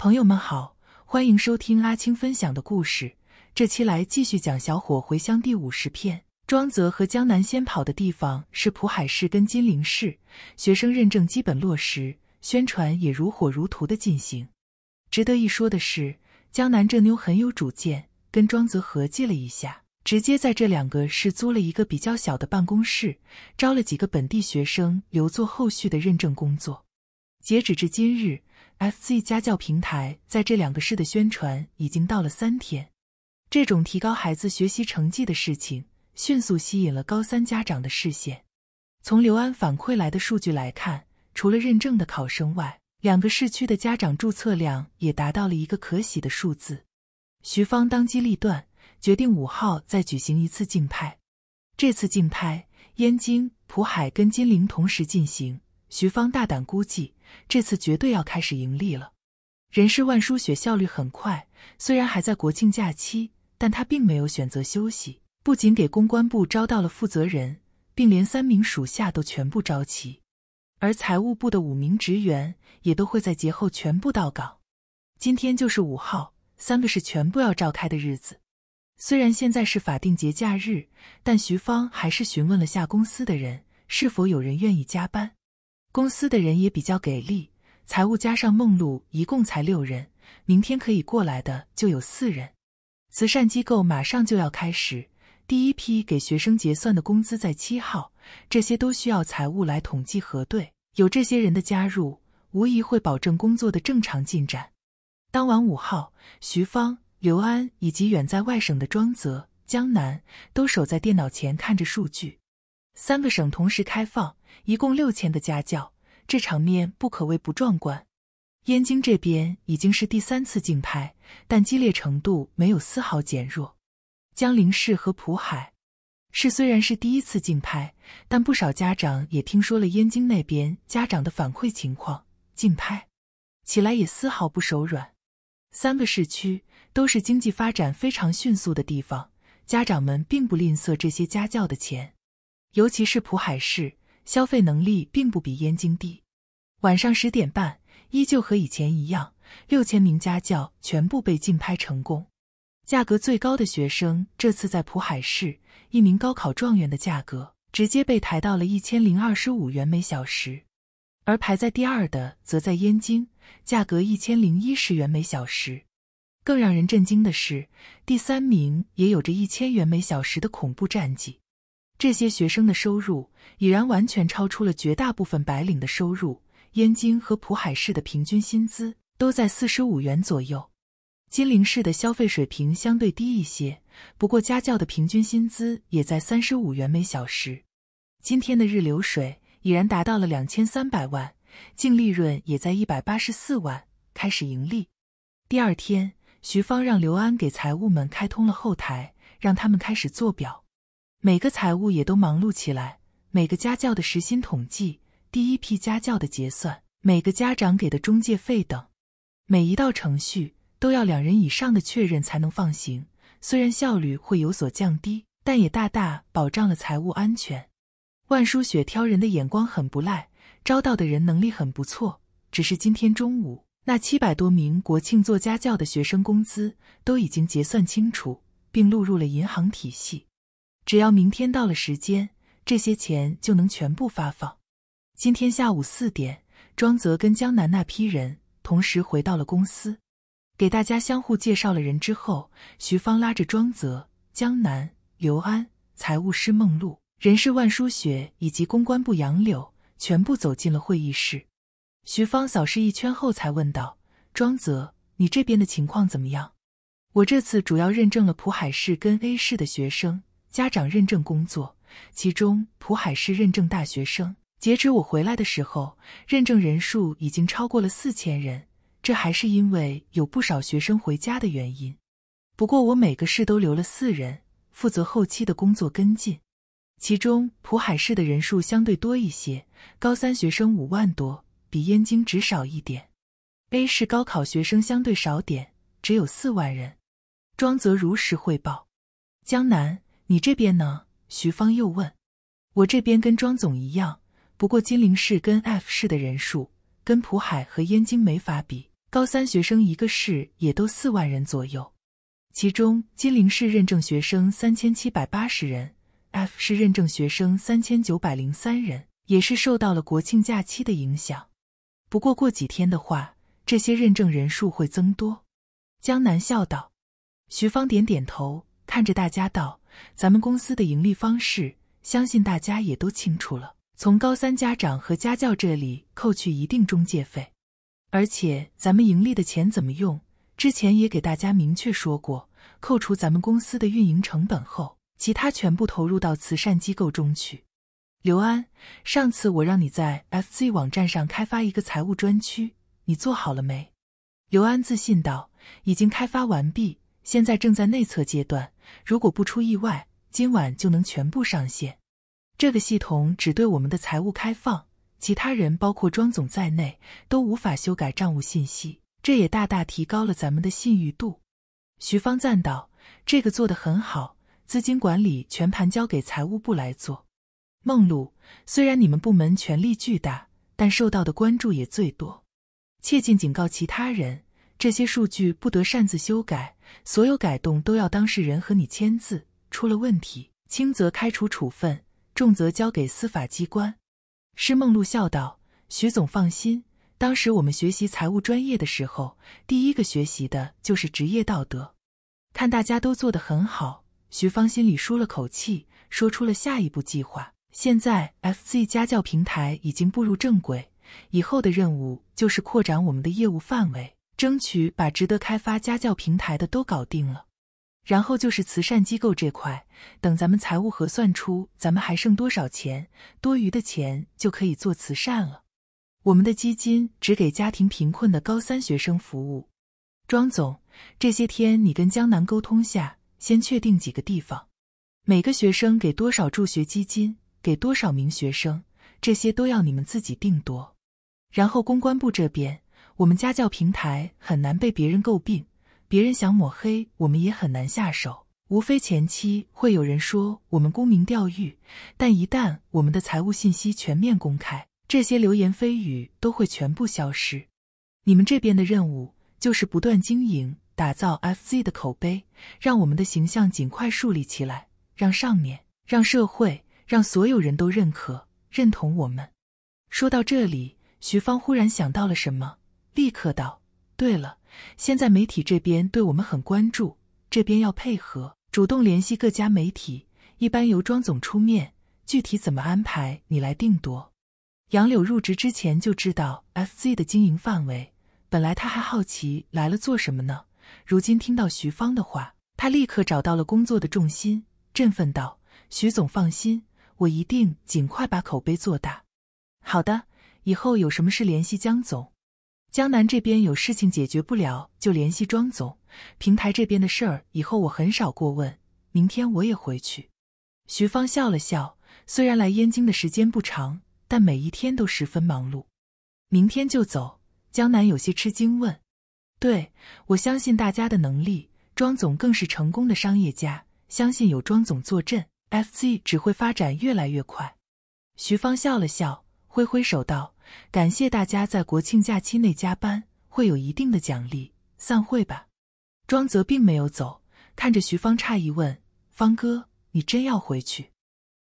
朋友们好，欢迎收听阿青分享的故事。这期来继续讲《小伙回乡》第五十篇。庄泽和江南先跑的地方是普海市跟金陵市，学生认证基本落实，宣传也如火如荼的进行。值得一说的是，江南这妞很有主见，跟庄泽合计了一下，直接在这两个市租了一个比较小的办公室，招了几个本地学生留做后续的认证工作。截止至今日。FZ 家教平台在这两个市的宣传已经到了三天，这种提高孩子学习成绩的事情迅速吸引了高三家长的视线。从刘安反馈来的数据来看，除了认证的考生外，两个市区的家长注册量也达到了一个可喜的数字。徐芳当机立断，决定五号再举行一次竞拍。这次竞拍，燕京、浦海跟金陵同时进行。徐芳大胆估计，这次绝对要开始盈利了。人事万淑雪效率很快，虽然还在国庆假期，但她并没有选择休息。不仅给公关部招到了负责人，并连三名属下都全部招齐。而财务部的五名职员也都会在节后全部到岗。今天就是五号，三个是全部要召开的日子。虽然现在是法定节假日，但徐芳还是询问了下公司的人，是否有人愿意加班。公司的人也比较给力，财务加上梦露一共才六人，明天可以过来的就有四人。慈善机构马上就要开始，第一批给学生结算的工资在七号，这些都需要财务来统计核对。有这些人的加入，无疑会保证工作的正常进展。当晚五号，徐芳、刘安以及远在外省的庄泽、江南都守在电脑前看着数据，三个省同时开放。一共六千个家教，这场面不可谓不壮观。燕京这边已经是第三次竞拍，但激烈程度没有丝毫减弱。江陵市和普海市虽然是第一次竞拍，但不少家长也听说了燕京那边家长的反馈情况，竞拍起来也丝毫不手软。三个市区都是经济发展非常迅速的地方，家长们并不吝啬这些家教的钱，尤其是普海市。消费能力并不比燕京低。晚上十点半，依旧和以前一样，六千名家教全部被竞拍成功。价格最高的学生这次在普海市，一名高考状元的价格直接被抬到了一千零二十五元每小时，而排在第二的则在燕京，价格一千零一十元每小时。更让人震惊的是，第三名也有着一千元每小时的恐怖战绩。这些学生的收入已然完全超出了绝大部分白领的收入。燕京和普海市的平均薪资都在四十五元左右，金陵市的消费水平相对低一些，不过家教的平均薪资也在三十五元每小时。今天的日流水已然达到了两千三百万，净利润也在一百八十四万，开始盈利。第二天，徐芳让刘安给财务们开通了后台，让他们开始做表。每个财务也都忙碌起来，每个家教的时薪统计，第一批家教的结算，每个家长给的中介费等，每一道程序都要两人以上的确认才能放行。虽然效率会有所降低，但也大大保障了财务安全。万书雪挑人的眼光很不赖，招到的人能力很不错。只是今天中午，那七百多名国庆做家教的学生工资都已经结算清楚，并录入了银行体系。只要明天到了时间，这些钱就能全部发放。今天下午四点，庄泽跟江南那批人同时回到了公司，给大家相互介绍了人之后，徐芳拉着庄泽、江南、刘安、财务师梦露、人事万书雪以及公关部杨柳，全部走进了会议室。徐芳扫视一圈后，才问道：“庄泽，你这边的情况怎么样？我这次主要认证了普海市跟 A 市的学生。”家长认证工作，其中普海市认证大学生，截止我回来的时候，认证人数已经超过了四千人，这还是因为有不少学生回家的原因。不过我每个市都留了四人，负责后期的工作跟进。其中普海市的人数相对多一些，高三学生五万多，比燕京只少一点。A 市高考学生相对少点，只有四万人。庄泽如实汇报，江南。你这边呢？徐芳又问。我这边跟庄总一样，不过金陵市跟 F 市的人数跟浦海和燕京没法比。高三学生一个市也都四万人左右，其中金陵市认证学生三千七百八十人，F 市认证学生三千九百零三人，也是受到了国庆假期的影响。不过过几天的话，这些认证人数会增多。江南笑道。徐芳点点头，看着大家道。咱们公司的盈利方式，相信大家也都清楚了。从高三家长和家教这里扣去一定中介费，而且咱们盈利的钱怎么用，之前也给大家明确说过，扣除咱们公司的运营成本后，其他全部投入到慈善机构中去。刘安，上次我让你在 f c 网站上开发一个财务专区，你做好了没？刘安自信道：“已经开发完毕，现在正在内测阶段。”如果不出意外，今晚就能全部上线。这个系统只对我们的财务开放，其他人，包括庄总在内，都无法修改账务信息。这也大大提高了咱们的信誉度。徐芳赞道：“这个做得很好，资金管理全盘交给财务部来做。”梦露，虽然你们部门权力巨大，但受到的关注也最多，切记警告其他人。这些数据不得擅自修改，所有改动都要当事人和你签字。出了问题，轻则开除处分，重则交给司法机关。施梦露笑道：“徐总放心，当时我们学习财务专业的时候，第一个学习的就是职业道德。看大家都做得很好。”徐芳心里舒了口气，说出了下一步计划：“现在 FZ 家教平台已经步入正轨，以后的任务就是扩展我们的业务范围。”争取把值得开发家教平台的都搞定了，然后就是慈善机构这块，等咱们财务核算出咱们还剩多少钱，多余的钱就可以做慈善了。我们的基金只给家庭贫困的高三学生服务。庄总，这些天你跟江南沟通下，先确定几个地方，每个学生给多少助学基金，给多少名学生，这些都要你们自己定夺。然后公关部这边。我们家教平台很难被别人诟病，别人想抹黑我们也很难下手。无非前期会有人说我们沽名钓誉，但一旦我们的财务信息全面公开，这些流言蜚语都会全部消失。你们这边的任务就是不断经营，打造 FC 的口碑，让我们的形象尽快树立起来，让上面、让社会、让所有人都认可、认同我们。说到这里，徐芳忽然想到了什么。立刻道：“对了，现在媒体这边对我们很关注，这边要配合，主动联系各家媒体，一般由庄总出面，具体怎么安排你来定夺。”杨柳入职之前就知道 FZ 的经营范围，本来他还好奇来了做什么呢，如今听到徐芳的话，他立刻找到了工作的重心，振奋道：“徐总放心，我一定尽快把口碑做大。”“好的，以后有什么事联系江总。”江南这边有事情解决不了，就联系庄总。平台这边的事儿，以后我很少过问。明天我也回去。徐芳笑了笑，虽然来燕京的时间不长，但每一天都十分忙碌。明天就走？江南有些吃惊问：“对我相信大家的能力，庄总更是成功的商业家，相信有庄总坐镇，FZ 只会发展越来越快。”徐芳笑了笑，挥挥手道。感谢大家在国庆假期内加班，会有一定的奖励。散会吧。庄泽并没有走，看着徐芳，诧异问：“方哥，你真要回去？”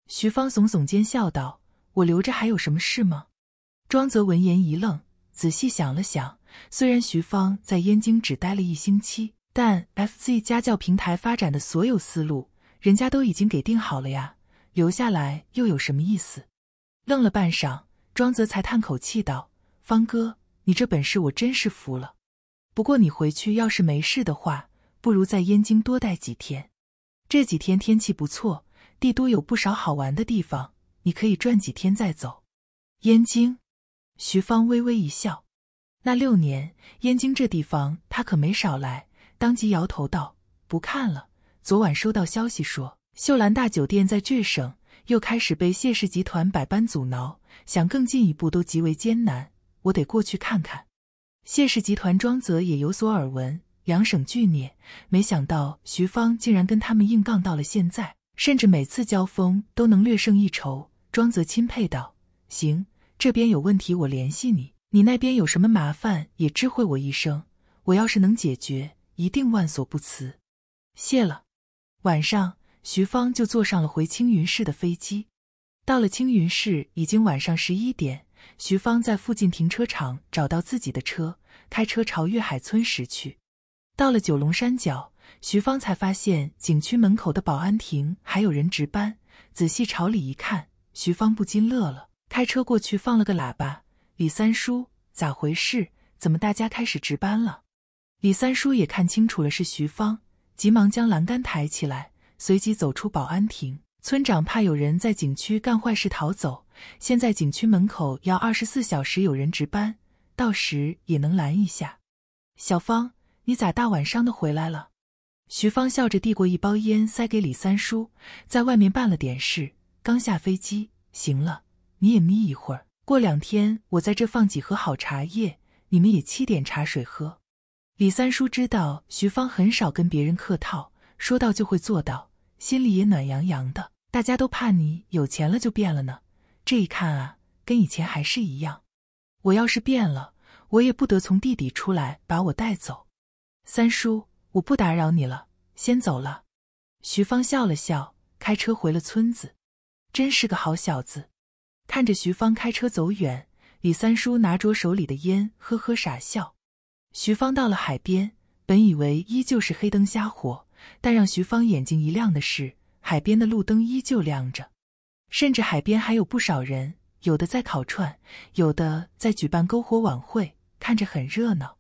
徐芳耸耸肩，笑道：“我留着还有什么事吗？”庄泽闻言一愣，仔细想了想。虽然徐芳在燕京只待了一星期，但 FZ 家教平台发展的所有思路，人家都已经给定好了呀。留下来又有什么意思？愣了半晌。庄泽才叹口气道：“方哥，你这本事我真是服了。不过你回去要是没事的话，不如在燕京多待几天。这几天天气不错，帝都有不少好玩的地方，你可以转几天再走。”燕京，徐芳微微一笑。那六年，燕京这地方他可没少来。当即摇头道：“不看了。昨晚收到消息说，秀兰大酒店在倔省。”又开始被谢氏集团百般阻挠，想更进一步都极为艰难。我得过去看看。谢氏集团庄泽也有所耳闻，两省俱孽，没想到徐芳竟然跟他们硬杠到了现在，甚至每次交锋都能略胜一筹。庄泽钦佩道：“行，这边有问题我联系你，你那边有什么麻烦也知会我一声，我要是能解决，一定万所不辞。谢了，晚上。”徐芳就坐上了回青云市的飞机。到了青云市，已经晚上十一点。徐芳在附近停车场找到自己的车，开车朝月海村驶去。到了九龙山脚，徐芳才发现景区门口的保安亭还有人值班。仔细朝里一看，徐芳不禁乐了，开车过去放了个喇叭：“李三叔，咋回事？怎么大家开始值班了？”李三叔也看清楚了是徐芳，急忙将栏杆抬起来。随即走出保安亭，村长怕有人在景区干坏事逃走，现在景区门口要二十四小时有人值班，到时也能拦一下。小芳，你咋大晚上的回来了？徐芳笑着递过一包烟，塞给李三叔，在外面办了点事，刚下飞机。行了，你也眯一会儿，过两天我在这放几盒好茶叶，你们也沏点茶水喝。李三叔知道徐芳很少跟别人客套，说到就会做到。心里也暖洋洋的，大家都怕你有钱了就变了呢。这一看啊，跟以前还是一样。我要是变了，我也不得从地底出来把我带走。三叔，我不打扰你了，先走了。徐芳笑了笑，开车回了村子。真是个好小子。看着徐芳开车走远，李三叔拿着手里的烟，呵呵傻笑。徐芳到了海边，本以为依旧是黑灯瞎火。但让徐芳眼睛一亮的是，海边的路灯依旧亮着，甚至海边还有不少人，有的在烤串，有的在举办篝火晚会，看着很热闹。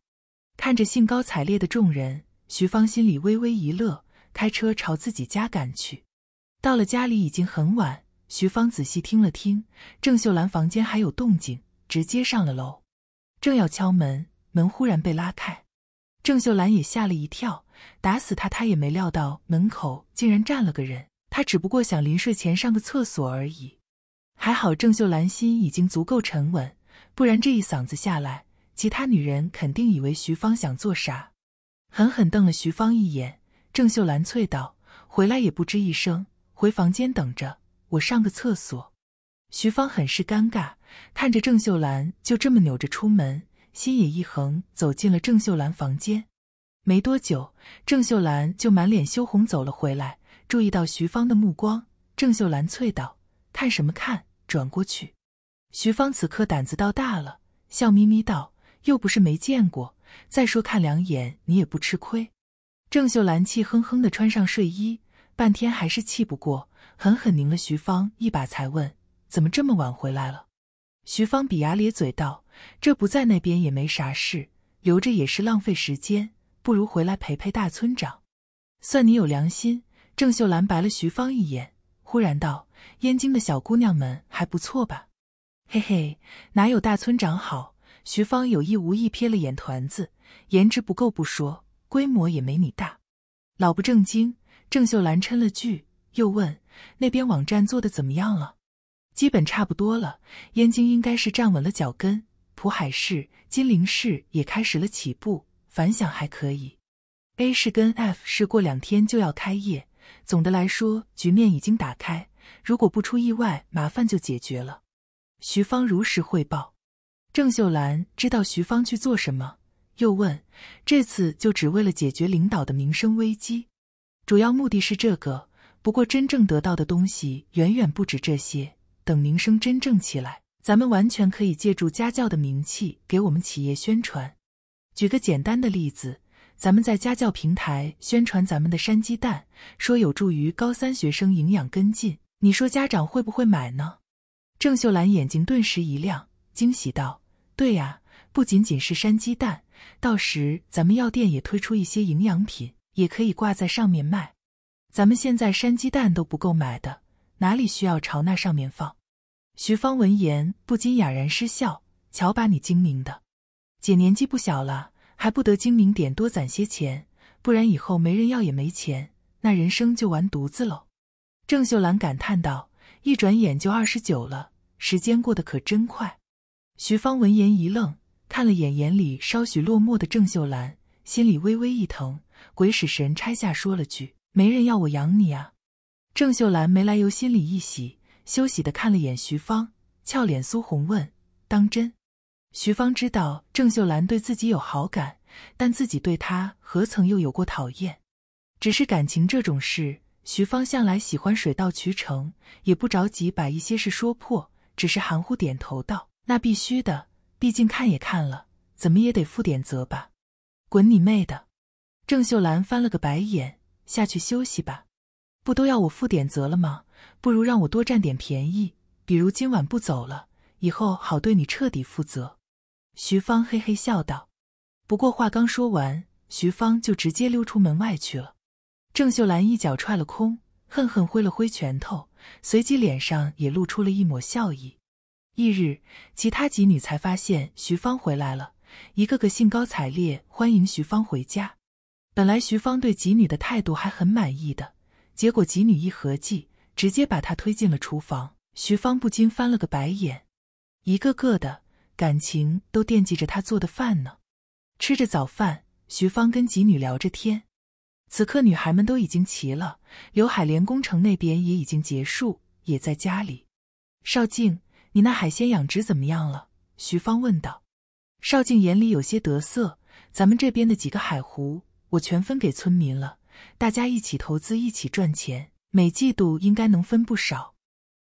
看着兴高采烈的众人，徐芳心里微微一乐，开车朝自己家赶去。到了家里已经很晚，徐芳仔细听了听，郑秀兰房间还有动静，直接上了楼，正要敲门，门忽然被拉开。郑秀兰也吓了一跳，打死他，他也没料到门口竟然站了个人。他只不过想临睡前上个厕所而已。还好郑秀兰心已经足够沉稳，不然这一嗓子下来，其他女人肯定以为徐芳想做啥。狠狠瞪了徐芳一眼，郑秀兰啐道：“回来也不吱一声，回房间等着我上个厕所。”徐芳很是尴尬，看着郑秀兰就这么扭着出门。心也一横，走进了郑秀兰房间。没多久，郑秀兰就满脸羞红走了回来，注意到徐芳的目光，郑秀兰啐道：“看什么看？转过去！”徐芳此刻胆子倒大了，笑眯眯道：“又不是没见过，再说看两眼你也不吃亏。”郑秀兰气哼哼地穿上睡衣，半天还是气不过，狠狠拧了徐芳一把，才问：“怎么这么晚回来了？”徐芳比牙咧嘴道。这不在那边也没啥事，留着也是浪费时间，不如回来陪陪大村长。算你有良心。郑秀兰白了徐芳一眼，忽然道：“燕京的小姑娘们还不错吧？”嘿嘿，哪有大村长好？徐芳有意无意瞥了眼团子，颜值不够不说，规模也没你大。老不正经。郑秀兰嗔了句，又问：“那边网站做的怎么样了？”基本差不多了，燕京应该是站稳了脚跟。浦海市、金陵市也开始了起步，反响还可以。A 市跟 F 市过两天就要开业，总的来说，局面已经打开。如果不出意外，麻烦就解决了。徐芳如实汇报。郑秀兰知道徐芳去做什么，又问：“这次就只为了解决领导的名声危机？主要目的是这个。不过真正得到的东西远远不止这些。等名声真正起来。”咱们完全可以借助家教的名气给我们企业宣传。举个简单的例子，咱们在家教平台宣传咱们的山鸡蛋，说有助于高三学生营养跟进，你说家长会不会买呢？郑秀兰眼睛顿时一亮，惊喜道：“对呀，不仅仅是山鸡蛋，到时咱们药店也推出一些营养品，也可以挂在上面卖。咱们现在山鸡蛋都不够买的，哪里需要朝那上面放？”徐芳闻言不禁哑然失笑：“瞧把你精明的，姐年纪不小了，还不得精明点，多攒些钱，不然以后没人要也没钱，那人生就完犊子喽。”郑秀兰感叹道：“一转眼就二十九了，时间过得可真快。”徐芳闻言一愣，看了眼眼里稍许落寞的郑秀兰，心里微微一疼，鬼使神差下说了句：“没人要我养你啊。”郑秀兰没来由心里一喜。休息的看了眼徐芳，俏脸苏红问：“当真？”徐芳知道郑秀兰对自己有好感，但自己对她何曾又有过讨厌？只是感情这种事，徐芳向来喜欢水到渠成，也不着急把一些事说破，只是含糊点头道：“那必须的，毕竟看也看了，怎么也得负点责吧。”“滚你妹的！”郑秀兰翻了个白眼，下去休息吧，不都要我负点责了吗？不如让我多占点便宜，比如今晚不走了，以后好对你彻底负责。”徐芳嘿嘿笑道。不过话刚说完，徐芳就直接溜出门外去了。郑秀兰一脚踹了空，恨恨挥了挥拳头，随即脸上也露出了一抹笑意。翌日，其他几女才发现徐芳回来了，一个个兴高采烈欢迎徐芳回家。本来徐芳对几女的态度还很满意的，结果几女一合计。直接把他推进了厨房，徐芳不禁翻了个白眼，一个个的感情都惦记着他做的饭呢。吃着早饭，徐芳跟几女聊着天。此刻，女孩们都已经齐了，刘海莲工程那边也已经结束，也在家里。邵静，你那海鲜养殖怎么样了？徐芳问道。邵静眼里有些得瑟，咱们这边的几个海湖，我全分给村民了，大家一起投资，一起赚钱。”每季度应该能分不少。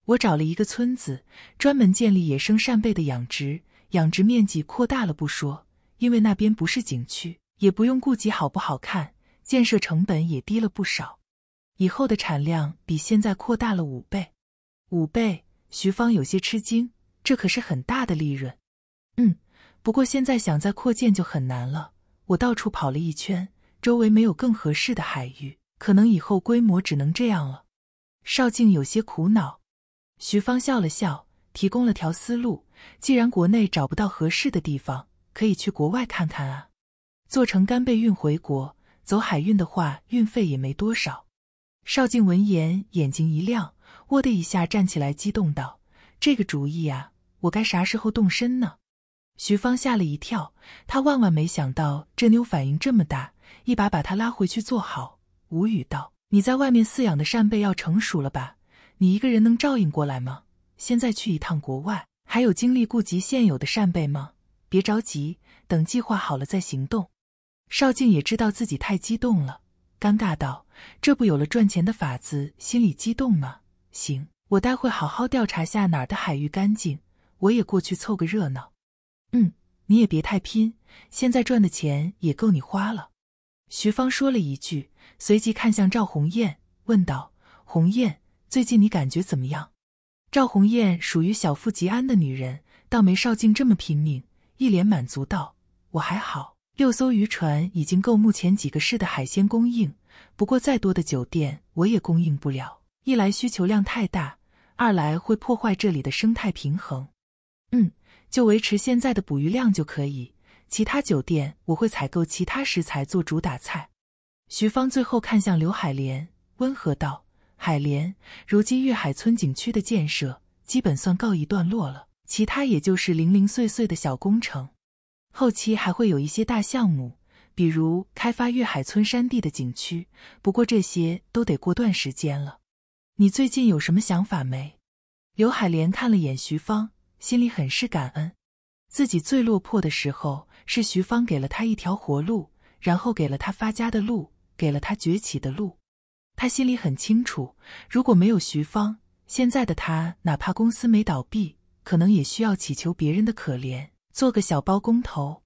我找了一个村子，专门建立野生扇贝的养殖，养殖面积扩大了不说，因为那边不是景区，也不用顾及好不好看，建设成本也低了不少。以后的产量比现在扩大了五倍，五倍！徐芳有些吃惊，这可是很大的利润。嗯，不过现在想再扩建就很难了。我到处跑了一圈，周围没有更合适的海域。可能以后规模只能这样了，邵静有些苦恼。徐芳笑了笑，提供了条思路：既然国内找不到合适的地方，可以去国外看看啊，做成干贝运回国，走海运的话运费也没多少。邵静闻言，眼睛一亮，哇的一下站起来，激动道：“这个主意啊，我该啥时候动身呢？”徐芳吓了一跳，她万万没想到这妞反应这么大，一把把她拉回去坐好。无语道：“你在外面饲养的扇贝要成熟了吧？你一个人能照应过来吗？现在去一趟国外，还有精力顾及现有的扇贝吗？别着急，等计划好了再行动。”邵静也知道自己太激动了，尴尬道：“这不有了赚钱的法子，心里激动吗？”行，我待会好好调查下哪儿的海域干净，我也过去凑个热闹。嗯，你也别太拼，现在赚的钱也够你花了。”徐芳说了一句。随即看向赵红艳，问道：“红艳，最近你感觉怎么样？”赵红艳属于小富即安的女人，倒没邵静这么拼命，一脸满足道：“我还好，六艘渔船已经够目前几个市的海鲜供应。不过再多的酒店我也供应不了，一来需求量太大，二来会破坏这里的生态平衡。嗯，就维持现在的捕鱼量就可以。其他酒店我会采购其他食材做主打菜。”徐芳最后看向刘海莲，温和道：“海莲，如今粤海村景区的建设基本算告一段落了，其他也就是零零碎碎的小工程，后期还会有一些大项目，比如开发粤海村山地的景区。不过这些都得过段时间了。你最近有什么想法没？”刘海莲看了眼徐芳，心里很是感恩，自己最落魄的时候是徐芳给了他一条活路，然后给了他发家的路。给了他崛起的路，他心里很清楚，如果没有徐芳，现在的他哪怕公司没倒闭，可能也需要祈求别人的可怜，做个小包工头。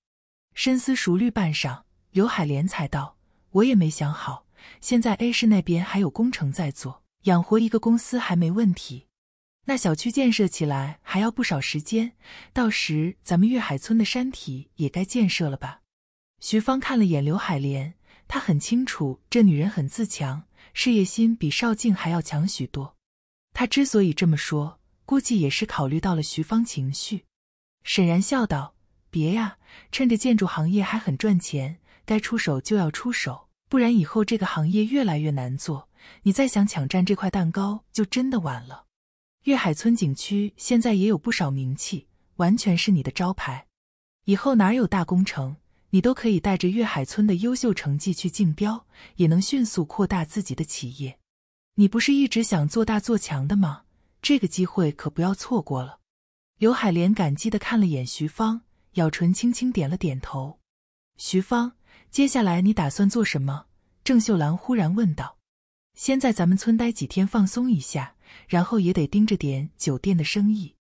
深思熟虑半晌，刘海莲才道：“我也没想好，现在 A 市那边还有工程在做，养活一个公司还没问题。那小区建设起来还要不少时间，到时咱们粤海村的山体也该建设了吧？”徐芳看了眼刘海莲。他很清楚，这女人很自强，事业心比邵静还要强许多。他之所以这么说，估计也是考虑到了徐芳情绪。沈然笑道：“别呀，趁着建筑行业还很赚钱，该出手就要出手，不然以后这个行业越来越难做，你再想抢占这块蛋糕就真的晚了。粤海村景区现在也有不少名气，完全是你的招牌，以后哪有大工程？”你都可以带着粤海村的优秀成绩去竞标，也能迅速扩大自己的企业。你不是一直想做大做强的吗？这个机会可不要错过了。刘海莲感激的看了眼徐芳，咬唇轻轻点了点头。徐芳，接下来你打算做什么？郑秀兰忽然问道。先在咱们村待几天放松一下，然后也得盯着点酒店的生意。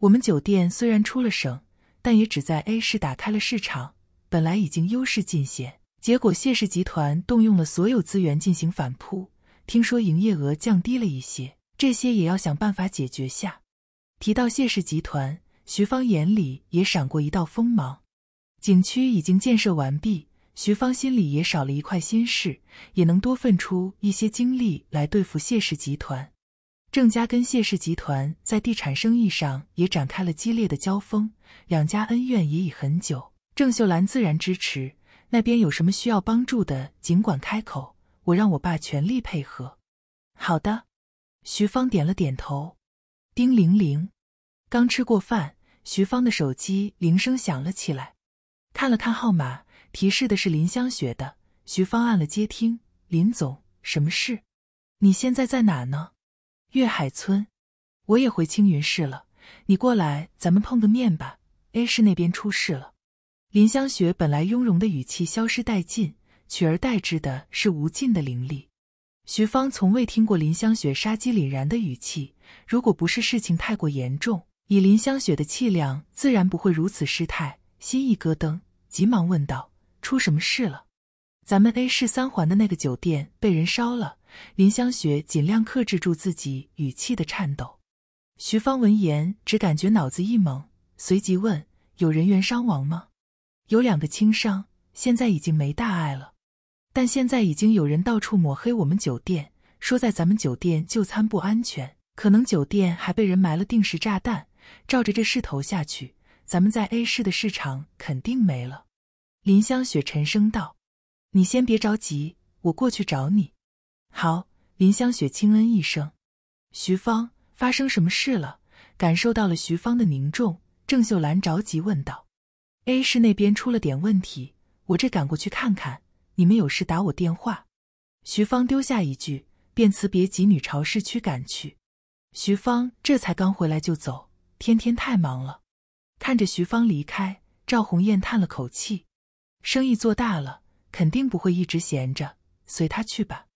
我们酒店虽然出了省，但也只在 A 市打开了市场。本来已经优势尽显，结果谢氏集团动用了所有资源进行反扑。听说营业额降低了一些，这些也要想办法解决下。提到谢氏集团，徐芳眼里也闪过一道锋芒。景区已经建设完毕，徐芳心里也少了一块心事，也能多分出一些精力来对付谢氏集团。郑家跟谢氏集团在地产生意上也展开了激烈的交锋，两家恩怨也已很久。郑秀兰自然支持，那边有什么需要帮助的，尽管开口，我让我爸全力配合。好的，徐芳点了点头。叮铃铃，刚吃过饭，徐芳的手机铃声响了起来。看了看号码，提示的是林香雪的。徐芳按了接听。林总，什么事？你现在在哪呢？月海村。我也回青云市了，你过来，咱们碰个面吧。A 市那边出事了。林香雪本来雍容的语气消失殆尽，取而代之的是无尽的凌厉。徐芳从未听过林香雪杀机凛然的语气，如果不是事情太过严重，以林香雪的气量，自然不会如此失态。心一咯噔，急忙问道：“出什么事了？”“咱们 A 市三环的那个酒店被人烧了。”林香雪尽量克制住自己语气的颤抖。徐芳闻言，只感觉脑子一懵，随即问：“有人员伤亡吗？”有两个轻伤，现在已经没大碍了。但现在已经有人到处抹黑我们酒店，说在咱们酒店就餐不安全，可能酒店还被人埋了定时炸弹。照着这势头下去，咱们在 A 市的市场肯定没了。林香雪沉声道：“你先别着急，我过去找你。”好。林香雪轻嗯一声。徐芳，发生什么事了？感受到了徐芳的凝重，郑秀兰着急问道。A 市那边出了点问题，我这赶过去看看。你们有事打我电话。徐芳丢下一句，便辞别几女，朝市区赶去。徐芳这才刚回来就走，天天太忙了。看着徐芳离开，赵红艳叹了口气：，生意做大了，肯定不会一直闲着。随他去吧。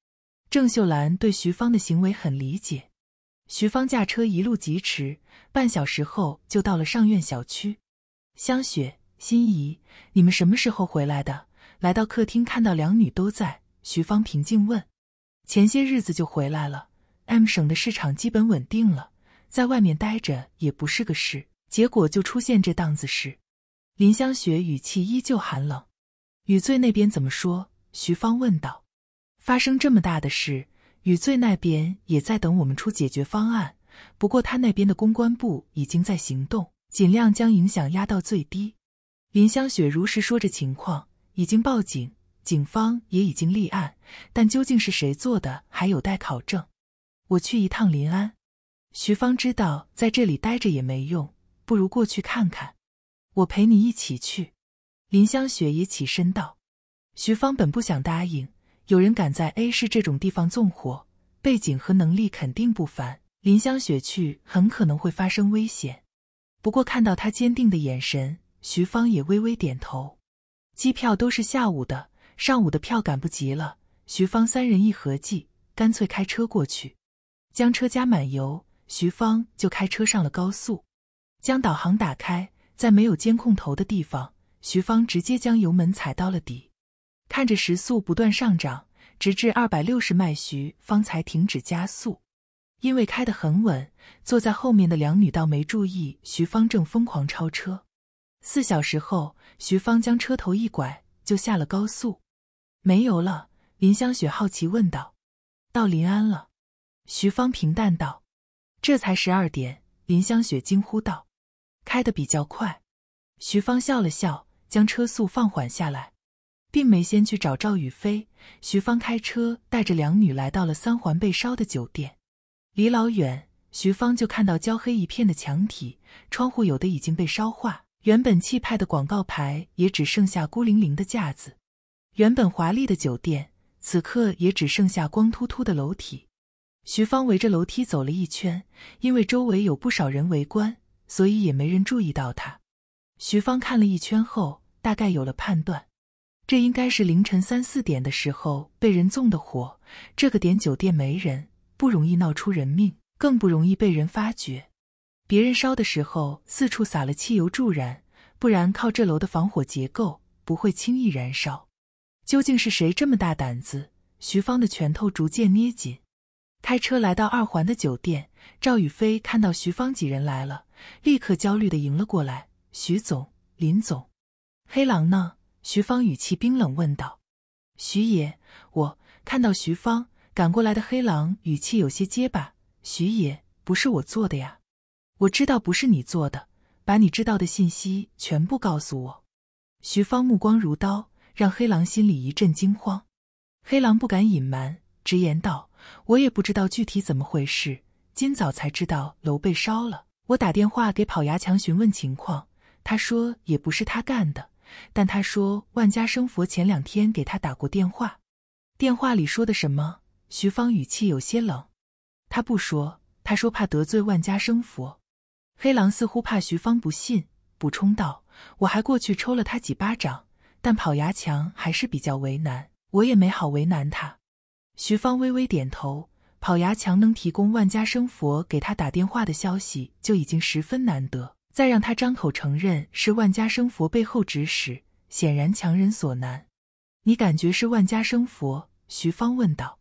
郑秀兰对徐芳的行为很理解。徐芳驾车一路疾驰，半小时后就到了上院小区。香雪。心怡，你们什么时候回来的？来到客厅，看到两女都在，徐芳平静问：“前些日子就回来了。M 省的市场基本稳定了，在外面待着也不是个事，结果就出现这档子事。”林香雪语气依旧寒冷。“雨醉那边怎么说？”徐芳问道。“发生这么大的事，雨醉那边也在等我们出解决方案。不过他那边的公关部已经在行动，尽量将影响压到最低。”林香雪如实说着情况，已经报警，警方也已经立案，但究竟是谁做的，还有待考证。我去一趟临安。徐芳知道在这里待着也没用，不如过去看看。我陪你一起去。林香雪也起身道。徐芳本不想答应，有人敢在 A 市这种地方纵火，背景和能力肯定不凡。林香雪去，很可能会发生危险。不过看到她坚定的眼神。徐芳也微微点头，机票都是下午的，上午的票赶不及了。徐芳三人一合计，干脆开车过去。将车加满油，徐芳就开车上了高速，将导航打开，在没有监控头的地方，徐芳直接将油门踩到了底，看着时速不断上涨，直至二百六十迈，徐方才停止加速。因为开得很稳，坐在后面的两女倒没注意徐芳正疯狂超车。四小时后，徐芳将车头一拐，就下了高速。没油了，林香雪好奇问道：“到临安了？”徐芳平淡道：“这才十二点。”林香雪惊呼道：“开的比较快。”徐芳笑了笑，将车速放缓下来，并没先去找赵宇飞。徐芳开车带着两女来到了三环被烧的酒店，离老远，徐芳就看到焦黑一片的墙体，窗户有的已经被烧化。原本气派的广告牌也只剩下孤零零的架子，原本华丽的酒店此刻也只剩下光秃秃的楼体。徐芳围着楼梯走了一圈，因为周围有不少人围观，所以也没人注意到她。徐芳看了一圈后，大概有了判断：这应该是凌晨三四点的时候被人纵的火。这个点酒店没人，不容易闹出人命，更不容易被人发觉。别人烧的时候，四处撒了汽油助燃，不然靠这楼的防火结构不会轻易燃烧。究竟是谁这么大胆子？徐芳的拳头逐渐捏紧。开车来到二环的酒店，赵宇飞看到徐芳几人来了，立刻焦虑的迎了过来：“徐总，林总，黑狼呢？”徐芳语气冰冷问道：“徐野，我看到徐芳赶过来的黑狼，语气有些结巴：‘徐野，不是我做的呀。’”我知道不是你做的，把你知道的信息全部告诉我。徐芳目光如刀，让黑狼心里一阵惊慌。黑狼不敢隐瞒，直言道：“我也不知道具体怎么回事，今早才知道楼被烧了。我打电话给跑牙强询问情况，他说也不是他干的，但他说万家生佛前两天给他打过电话，电话里说的什么？”徐芳语气有些冷，他不说，他说怕得罪万家生佛。黑狼似乎怕徐芳不信，补充道：“我还过去抽了他几巴掌，但跑牙墙还是比较为难，我也没好为难他。”徐芳微微点头，跑牙墙能提供万家生佛给他打电话的消息就已经十分难得，再让他张口承认是万家生佛背后指使，显然强人所难。你感觉是万家生佛？徐芳问道。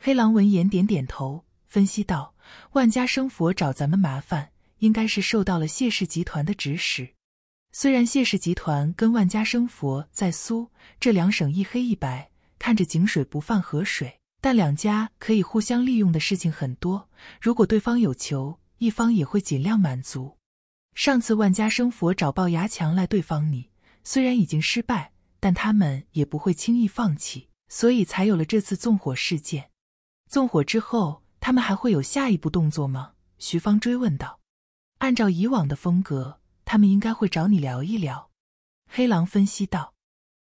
黑狼闻言点点头，分析道：“万家生佛找咱们麻烦。”应该是受到了谢氏集团的指使。虽然谢氏集团跟万家生佛在苏这两省一黑一白，看着井水不犯河水，但两家可以互相利用的事情很多。如果对方有求，一方也会尽量满足。上次万家生佛找龅牙强来对方你，虽然已经失败，但他们也不会轻易放弃，所以才有了这次纵火事件。纵火之后，他们还会有下一步动作吗？徐芳追问道。按照以往的风格，他们应该会找你聊一聊。”黑狼分析道。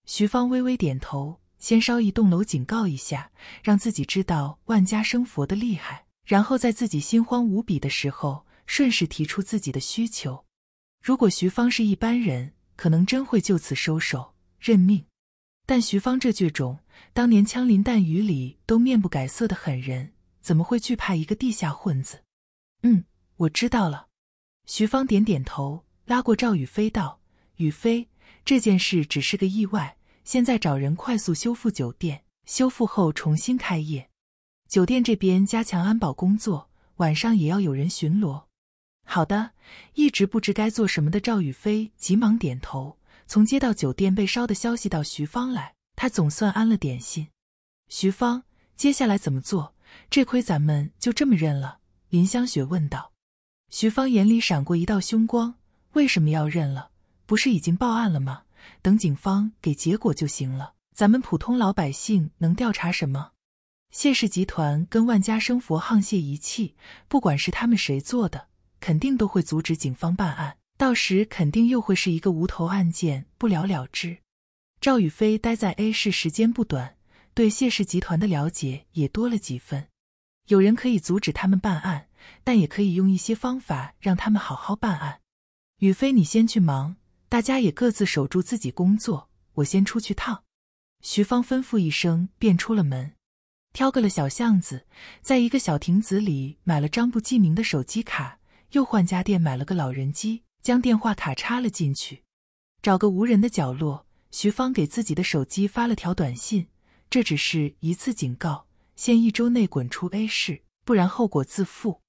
徐芳微微点头，先烧一栋楼警告一下，让自己知道万家生佛的厉害，然后在自己心慌无比的时候，顺势提出自己的需求。如果徐芳是一般人，可能真会就此收手，认命。但徐芳这倔种，当年枪林弹雨里都面不改色的狠人，怎么会惧怕一个地下混子？嗯，我知道了。徐芳点点头，拉过赵宇飞道：“宇飞，这件事只是个意外，现在找人快速修复酒店，修复后重新开业。酒店这边加强安保工作，晚上也要有人巡逻。”“好的。”一直不知该做什么的赵宇飞急忙点头。从接到酒店被烧的消息到徐芳来，他总算安了点心。“徐芳，接下来怎么做？这亏咱们就这么认了？”林香雪问道。徐芳眼里闪过一道凶光，为什么要认了？不是已经报案了吗？等警方给结果就行了。咱们普通老百姓能调查什么？谢氏集团跟万家生佛沆瀣一气，不管是他们谁做的，肯定都会阻止警方办案。到时肯定又会是一个无头案件，不了了之。赵宇飞待在 A 市时间不短，对谢氏集团的了解也多了几分。有人可以阻止他们办案。但也可以用一些方法让他们好好办案。雨飞，你先去忙，大家也各自守住自己工作。我先出去趟。徐芳吩咐一声，便出了门，挑个了小巷子，在一个小亭子里买了张不记名的手机卡，又换家店买了个老人机，将电话卡插了进去，找个无人的角落，徐芳给自己的手机发了条短信：这只是一次警告，限一周内滚出 A 市，不然后果自负。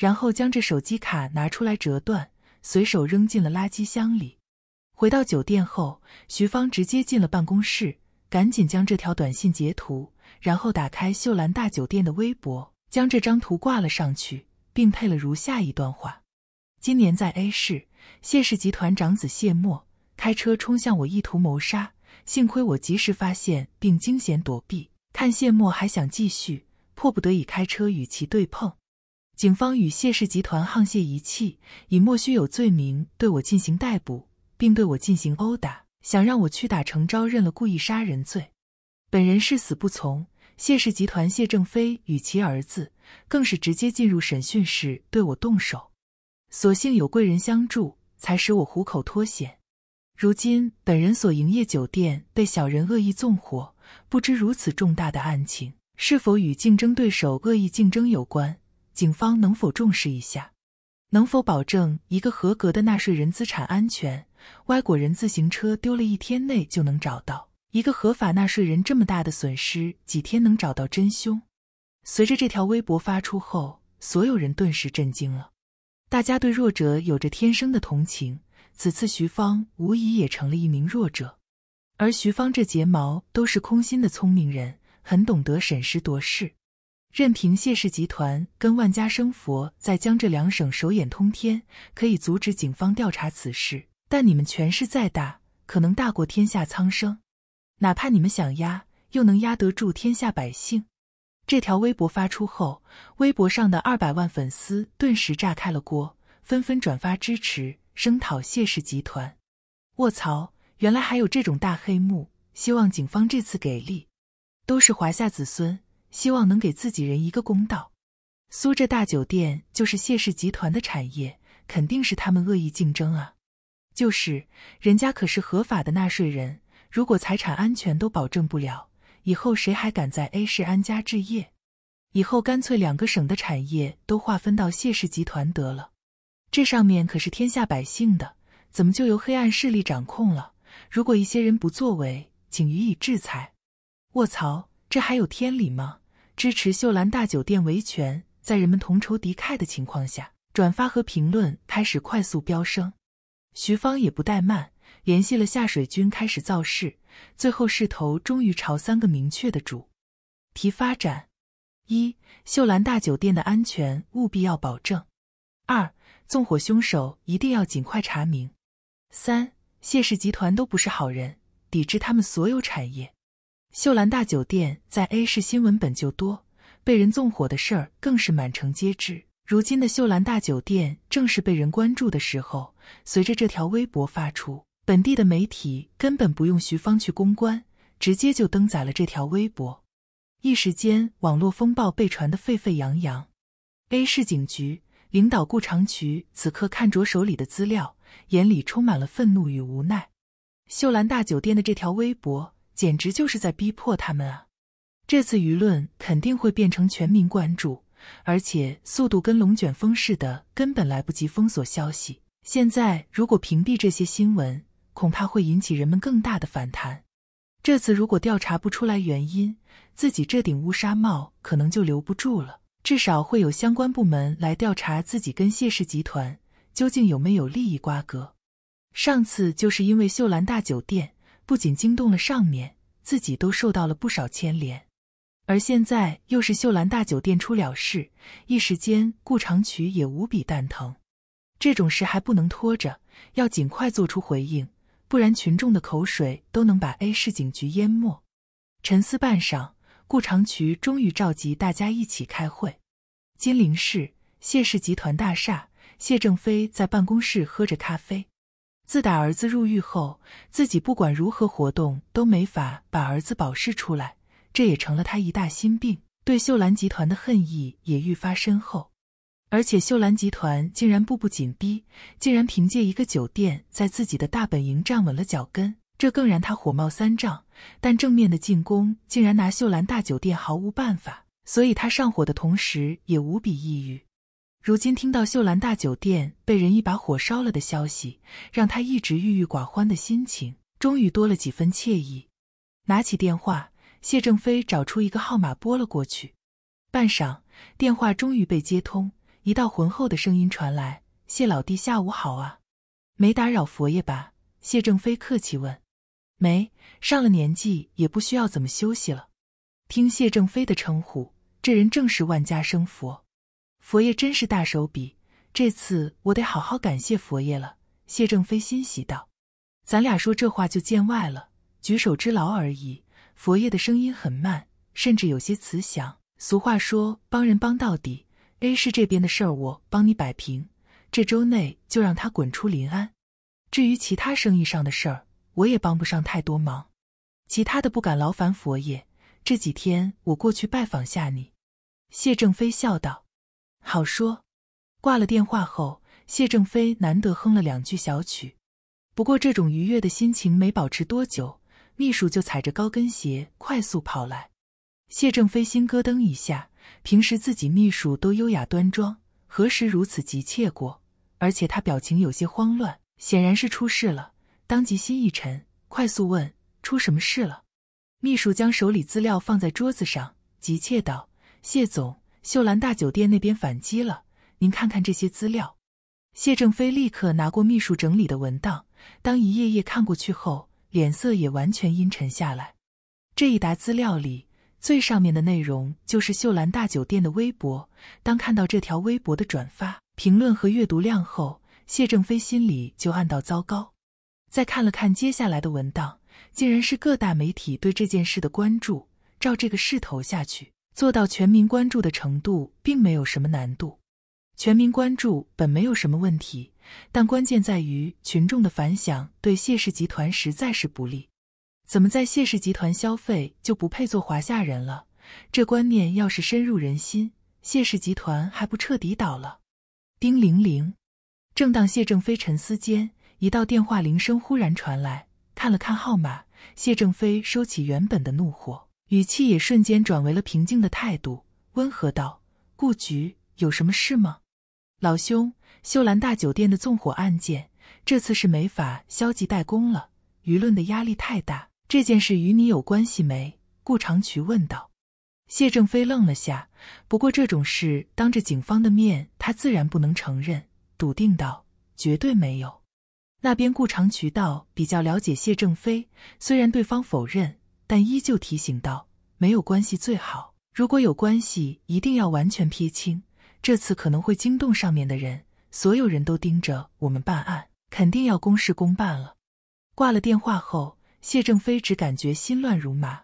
然后将这手机卡拿出来折断，随手扔进了垃圾箱里。回到酒店后，徐芳直接进了办公室，赶紧将这条短信截图，然后打开秀兰大酒店的微博，将这张图挂了上去，并配了如下一段话：今年在 A 市，谢氏集团长子谢墨开车冲向我，意图谋杀，幸亏我及时发现并惊险躲避。看谢墨还想继续，迫不得已开车与其对碰。警方与谢氏集团沆瀣一气，以莫须有罪名对我进行逮捕，并对我进行殴打，想让我屈打成招，认了故意杀人罪。本人誓死不从。谢氏集团谢正飞与其儿子更是直接进入审讯室对我动手。所幸有贵人相助，才使我虎口脱险。如今本人所营业酒店被小人恶意纵火，不知如此重大的案情是否与竞争对手恶意竞争有关。警方能否重视一下？能否保证一个合格的纳税人资产安全？歪果仁自行车丢了一天内就能找到，一个合法纳税人这么大的损失，几天能找到真凶？随着这条微博发出后，所有人顿时震惊了。大家对弱者有着天生的同情，此次徐芳无疑也成了一名弱者。而徐芳这睫毛都是空心的，聪明人很懂得审时度势。任凭谢氏集团跟万家生佛在江浙两省手眼通天，可以阻止警方调查此事。但你们权势再大，可能大过天下苍生，哪怕你们想压，又能压得住天下百姓？这条微博发出后，微博上的二百万粉丝顿时炸开了锅，纷纷转发支持、声讨谢氏集团。卧槽，原来还有这种大黑幕！希望警方这次给力。都是华夏子孙。希望能给自己人一个公道。苏浙大酒店就是谢氏集团的产业，肯定是他们恶意竞争啊！就是人家可是合法的纳税人，如果财产安全都保证不了，以后谁还敢在 A 市安家置业？以后干脆两个省的产业都划分到谢氏集团得了。这上面可是天下百姓的，怎么就由黑暗势力掌控了？如果一些人不作为，请予以制裁！卧槽，这还有天理吗？支持秀兰大酒店维权，在人们同仇敌忾的情况下，转发和评论开始快速飙升。徐芳也不怠慢，联系了下水军开始造势，最后势头终于朝三个明确的主题发展：一、秀兰大酒店的安全务必要保证；二、纵火凶手一定要尽快查明；三、谢氏集团都不是好人，抵制他们所有产业。秀兰大酒店在 A 市新闻本就多，被人纵火的事儿更是满城皆知。如今的秀兰大酒店正是被人关注的时候。随着这条微博发出，本地的媒体根本不用徐芳去公关，直接就登载了这条微博。一时间，网络风暴被传得沸沸扬扬。A 市警局领导顾长渠此刻看着手里的资料，眼里充满了愤怒与无奈。秀兰大酒店的这条微博。简直就是在逼迫他们啊！这次舆论肯定会变成全民关注，而且速度跟龙卷风似的，根本来不及封锁消息。现在如果屏蔽这些新闻，恐怕会引起人们更大的反弹。这次如果调查不出来原因，自己这顶乌纱帽可能就留不住了。至少会有相关部门来调查自己跟谢氏集团究竟有没有利益瓜葛。上次就是因为秀兰大酒店。不仅惊动了上面，自己都受到了不少牵连，而现在又是秀兰大酒店出了事，一时间顾长渠也无比蛋疼。这种事还不能拖着，要尽快做出回应，不然群众的口水都能把 A 市警局淹没。沉思半晌，顾长渠终于召集大家一起开会。金陵市谢氏集团大厦，谢正飞在办公室喝着咖啡。自打儿子入狱后，自己不管如何活动都没法把儿子保释出来，这也成了他一大心病。对秀兰集团的恨意也愈发深厚，而且秀兰集团竟然步步紧逼，竟然凭借一个酒店在自己的大本营站稳了脚跟，这更让他火冒三丈。但正面的进攻竟然拿秀兰大酒店毫无办法，所以他上火的同时也无比抑郁。如今听到秀兰大酒店被人一把火烧了的消息，让他一直郁郁寡欢的心情终于多了几分惬意。拿起电话，谢正飞找出一个号码拨了过去。半晌，电话终于被接通，一道浑厚的声音传来：“谢老弟，下午好啊，没打扰佛爷吧？”谢正飞客气问：“没，上了年纪也不需要怎么休息了。”听谢正飞的称呼，这人正是万家生佛。佛爷真是大手笔，这次我得好好感谢佛爷了。”谢正飞欣喜道，“咱俩说这话就见外了，举手之劳而已。”佛爷的声音很慢，甚至有些慈祥。俗话说：“帮人帮到底。”A 市这边的事儿我帮你摆平，这周内就让他滚出临安。至于其他生意上的事儿，我也帮不上太多忙。其他的不敢劳烦佛爷，这几天我过去拜访下你。”谢正飞笑道。好说，挂了电话后，谢正飞难得哼了两句小曲。不过这种愉悦的心情没保持多久，秘书就踩着高跟鞋快速跑来。谢正飞心咯噔一下，平时自己秘书都优雅端庄，何时如此急切过？而且他表情有些慌乱，显然是出事了。当即心一沉，快速问：“出什么事了？”秘书将手里资料放在桌子上，急切道：“谢总。”秀兰大酒店那边反击了，您看看这些资料。谢正飞立刻拿过秘书整理的文档，当一页页看过去后，脸色也完全阴沉下来。这一沓资料里最上面的内容就是秀兰大酒店的微博。当看到这条微博的转发、评论和阅读量后，谢正飞心里就暗道糟糕。再看了看接下来的文档，竟然是各大媒体对这件事的关注。照这个势头下去。做到全民关注的程度，并没有什么难度。全民关注本没有什么问题，但关键在于群众的反响对谢氏集团实在是不利。怎么在谢氏集团消费就不配做华夏人了？这观念要是深入人心，谢氏集团还不彻底倒了？叮铃铃！正当谢正飞沉思间，一道电话铃声忽然传来。看了看号码，谢正飞收起原本的怒火。语气也瞬间转为了平静的态度，温和道：“顾局，有什么事吗？”老兄，秀兰大酒店的纵火案件，这次是没法消极怠工了，舆论的压力太大。这件事与你有关系没？”顾长渠问道。谢正飞愣了下，不过这种事当着警方的面，他自然不能承认，笃定道：“绝对没有。”那边顾长渠道：“比较了解谢正飞，虽然对方否认。”但依旧提醒道：“没有关系最好，如果有关系，一定要完全撇清。这次可能会惊动上面的人，所有人都盯着我们办案，肯定要公事公办了。”挂了电话后，谢正飞只感觉心乱如麻。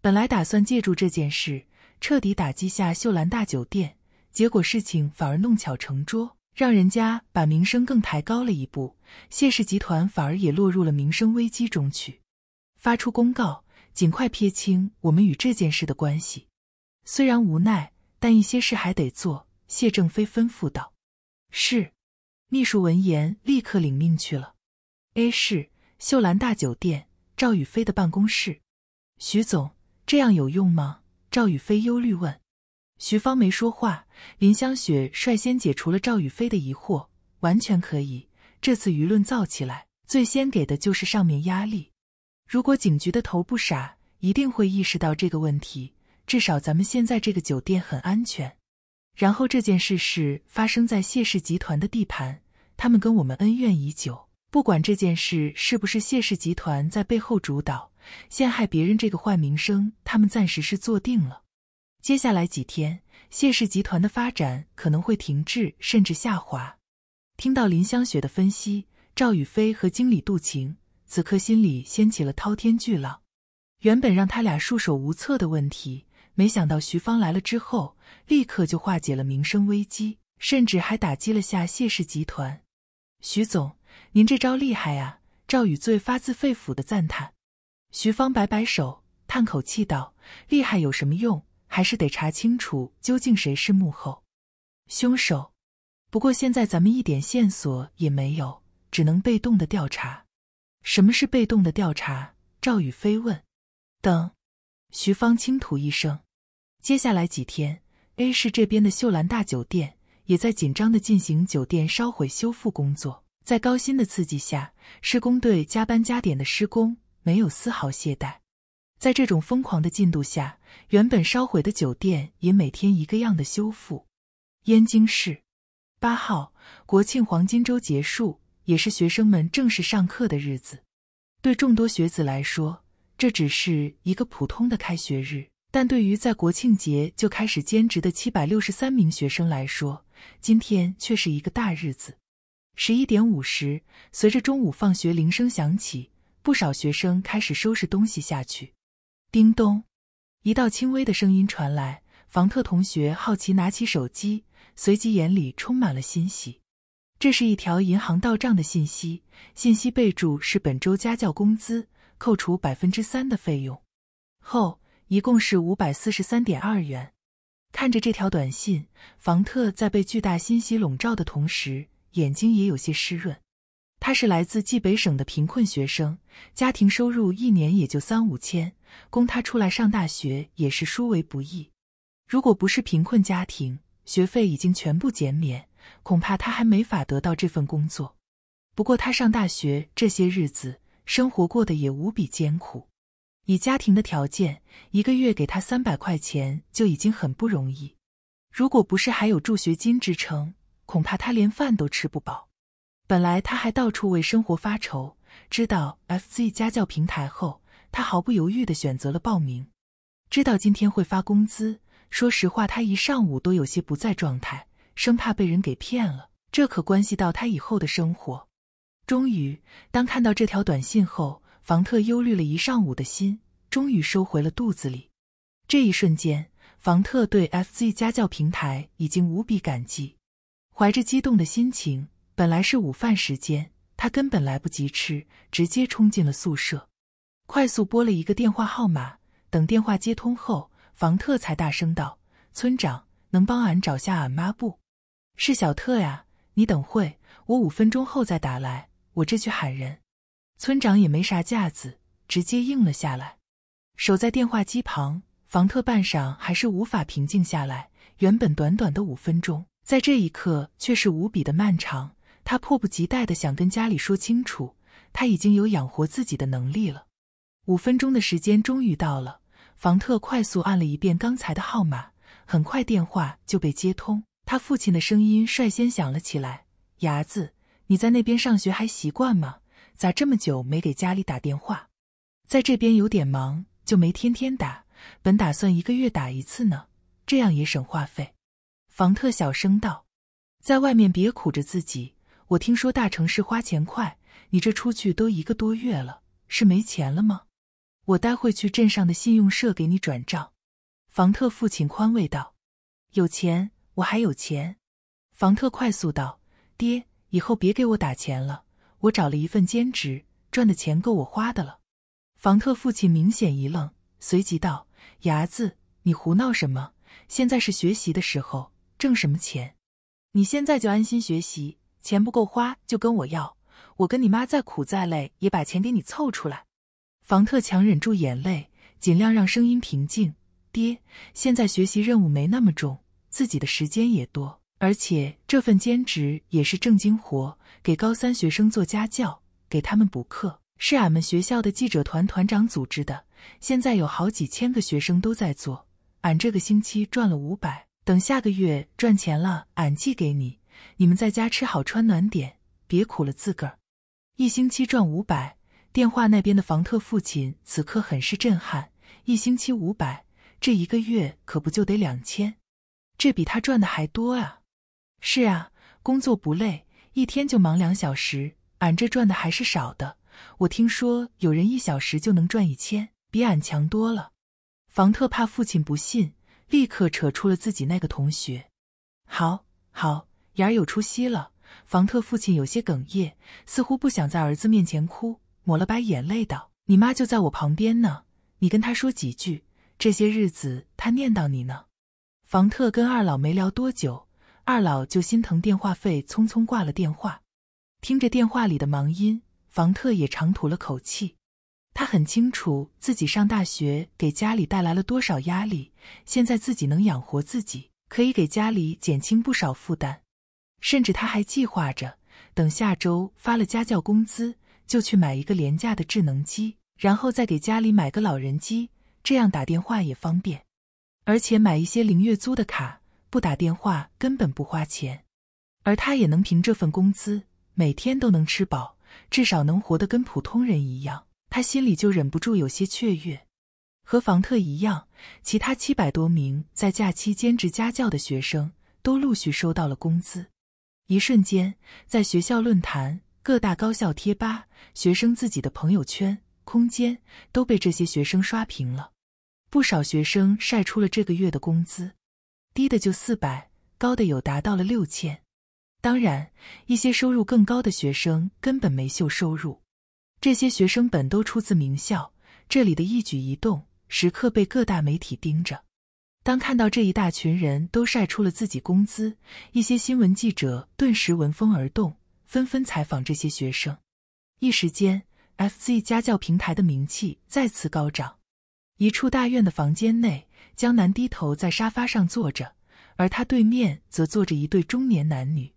本来打算借助这件事彻底打击下秀兰大酒店，结果事情反而弄巧成拙，让人家把名声更抬高了一步，谢氏集团反而也落入了名声危机中去。发出公告。尽快撇清我们与这件事的关系，虽然无奈，但一些事还得做。谢正飞吩咐道：“是。”秘书闻言立刻领命去了。A 市秀兰大酒店，赵宇飞的办公室。徐总，这样有用吗？赵宇飞忧虑问。徐芳没说话，林香雪率先解除了赵宇飞的疑惑：“完全可以，这次舆论造起来，最先给的就是上面压力。”如果警局的头不傻，一定会意识到这个问题。至少咱们现在这个酒店很安全。然后这件事是发生在谢氏集团的地盘，他们跟我们恩怨已久。不管这件事是不是谢氏集团在背后主导陷害别人，这个坏名声他们暂时是坐定了。接下来几天，谢氏集团的发展可能会停滞甚至下滑。听到林香雪的分析，赵宇飞和经理杜晴。此刻心里掀起了滔天巨浪，原本让他俩束手无策的问题，没想到徐芳来了之后，立刻就化解了民生危机，甚至还打击了下谢氏集团。徐总，您这招厉害呀！赵宇醉发自肺腑的赞叹。徐芳摆摆手，叹口气道：“厉害有什么用？还是得查清楚究竟谁是幕后凶手。不过现在咱们一点线索也没有，只能被动的调查。”什么是被动的调查？赵宇飞问。等，徐芳轻吐一声。接下来几天，A 市这边的秀兰大酒店也在紧张的进行酒店烧毁修复工作。在高薪的刺激下，施工队加班加点的施工，没有丝毫懈怠。在这种疯狂的进度下，原本烧毁的酒店也每天一个样的修复。燕京市，八号国庆黄金周结束。也是学生们正式上课的日子，对众多学子来说，这只是一个普通的开学日。但对于在国庆节就开始兼职的七百六十三名学生来说，今天却是一个大日子。十一点五十，随着中午放学铃声响起，不少学生开始收拾东西下去。叮咚，一道轻微的声音传来，房特同学好奇拿起手机，随即眼里充满了欣喜。这是一条银行到账的信息，信息备注是本周家教工资，扣除百分之三的费用后，一共是五百四十三点二元。看着这条短信，房特在被巨大欣喜笼罩的同时，眼睛也有些湿润。他是来自冀北省的贫困学生，家庭收入一年也就三五千，供他出来上大学也是殊为不易。如果不是贫困家庭，学费已经全部减免。恐怕他还没法得到这份工作。不过他上大学这些日子，生活过得也无比艰苦。以家庭的条件，一个月给他三百块钱就已经很不容易。如果不是还有助学金支撑，恐怕他连饭都吃不饱。本来他还到处为生活发愁，知道 FZ 家教平台后，他毫不犹豫地选择了报名。知道今天会发工资，说实话，他一上午都有些不在状态。生怕被人给骗了，这可关系到他以后的生活。终于，当看到这条短信后，房特忧虑了一上午的心终于收回了肚子里。这一瞬间，房特对 FZ 家教平台已经无比感激。怀着激动的心情，本来是午饭时间，他根本来不及吃，直接冲进了宿舍，快速拨了一个电话号码。等电话接通后，房特才大声道：“村长，能帮俺找下俺妈不？”是小特呀，你等会，我五分钟后再打来。我这去喊人。村长也没啥架子，直接应了下来。守在电话机旁，房特半晌还是无法平静下来。原本短短的五分钟，在这一刻却是无比的漫长。他迫不及待的想跟家里说清楚，他已经有养活自己的能力了。五分钟的时间终于到了，房特快速按了一遍刚才的号码，很快电话就被接通。他父亲的声音率先响了起来：“伢子，你在那边上学还习惯吗？咋这么久没给家里打电话？在这边有点忙，就没天天打。本打算一个月打一次呢，这样也省话费。”房特小声道：“在外面别苦着自己。我听说大城市花钱快，你这出去都一个多月了，是没钱了吗？我待会去镇上的信用社给你转账。”房特父亲宽慰道：“有钱。”我还有钱，房特快速道：“爹，以后别给我打钱了，我找了一份兼职，赚的钱够我花的了。”房特父亲明显一愣，随即道：“伢子，你胡闹什么？现在是学习的时候，挣什么钱？你现在就安心学习，钱不够花就跟我要，我跟你妈再苦再累也把钱给你凑出来。”房特强忍住眼泪，尽量让声音平静：“爹，现在学习任务没那么重。”自己的时间也多，而且这份兼职也是正经活，给高三学生做家教，给他们补课，是俺们学校的记者团团长组织的。现在有好几千个学生都在做，俺这个星期赚了五百，等下个月赚钱了，俺寄给你。你们在家吃好穿暖点，别苦了自个儿。一星期赚五百，电话那边的房特父亲此刻很是震撼。一星期五百，这一个月可不就得两千？这比他赚的还多啊！是啊，工作不累，一天就忙两小时，俺这赚的还是少的。我听说有人一小时就能赚一千，比俺强多了。房特怕父亲不信，立刻扯出了自己那个同学。好，好，眼儿有出息了。房特父亲有些哽咽，似乎不想在儿子面前哭，抹了把眼泪道：“你妈就在我旁边呢，你跟她说几句。这些日子她念叨你呢。”房特跟二老没聊多久，二老就心疼电话费，匆匆挂了电话。听着电话里的忙音，房特也长吐了口气。他很清楚自己上大学给家里带来了多少压力，现在自己能养活自己，可以给家里减轻不少负担。甚至他还计划着，等下周发了家教工资，就去买一个廉价的智能机，然后再给家里买个老人机，这样打电话也方便。而且买一些零月租的卡，不打电话根本不花钱，而他也能凭这份工资每天都能吃饱，至少能活得跟普通人一样，他心里就忍不住有些雀跃。和房特一样，其他七百多名在假期兼职家教的学生都陆续收到了工资。一瞬间，在学校论坛、各大高校贴吧、学生自己的朋友圈、空间都被这些学生刷屏了。不少学生晒出了这个月的工资，低的就四百，高的有达到了六千。当然，一些收入更高的学生根本没秀收入。这些学生本都出自名校，这里的一举一动时刻被各大媒体盯着。当看到这一大群人都晒出了自己工资，一些新闻记者顿时闻风而动，纷纷采访这些学生。一时间，FZ 家教平台的名气再次高涨。一处大院的房间内，江南低头在沙发上坐着，而他对面则坐着一对中年男女。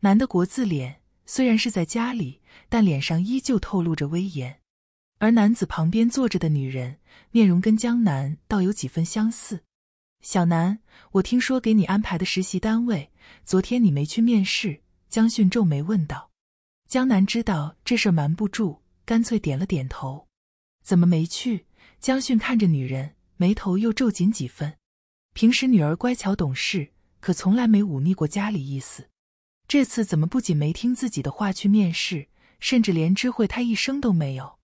男的国字脸，虽然是在家里，但脸上依旧透露着威严。而男子旁边坐着的女人，面容跟江南倒有几分相似。小南，我听说给你安排的实习单位，昨天你没去面试。江迅皱眉问道。江南知道这事瞒不住，干脆点了点头。怎么没去？江迅看着女人，眉头又皱紧几分。平时女儿乖巧懂事，可从来没忤逆过家里意思。这次怎么不仅没听自己的话去面试，甚至连知会他一声都没有？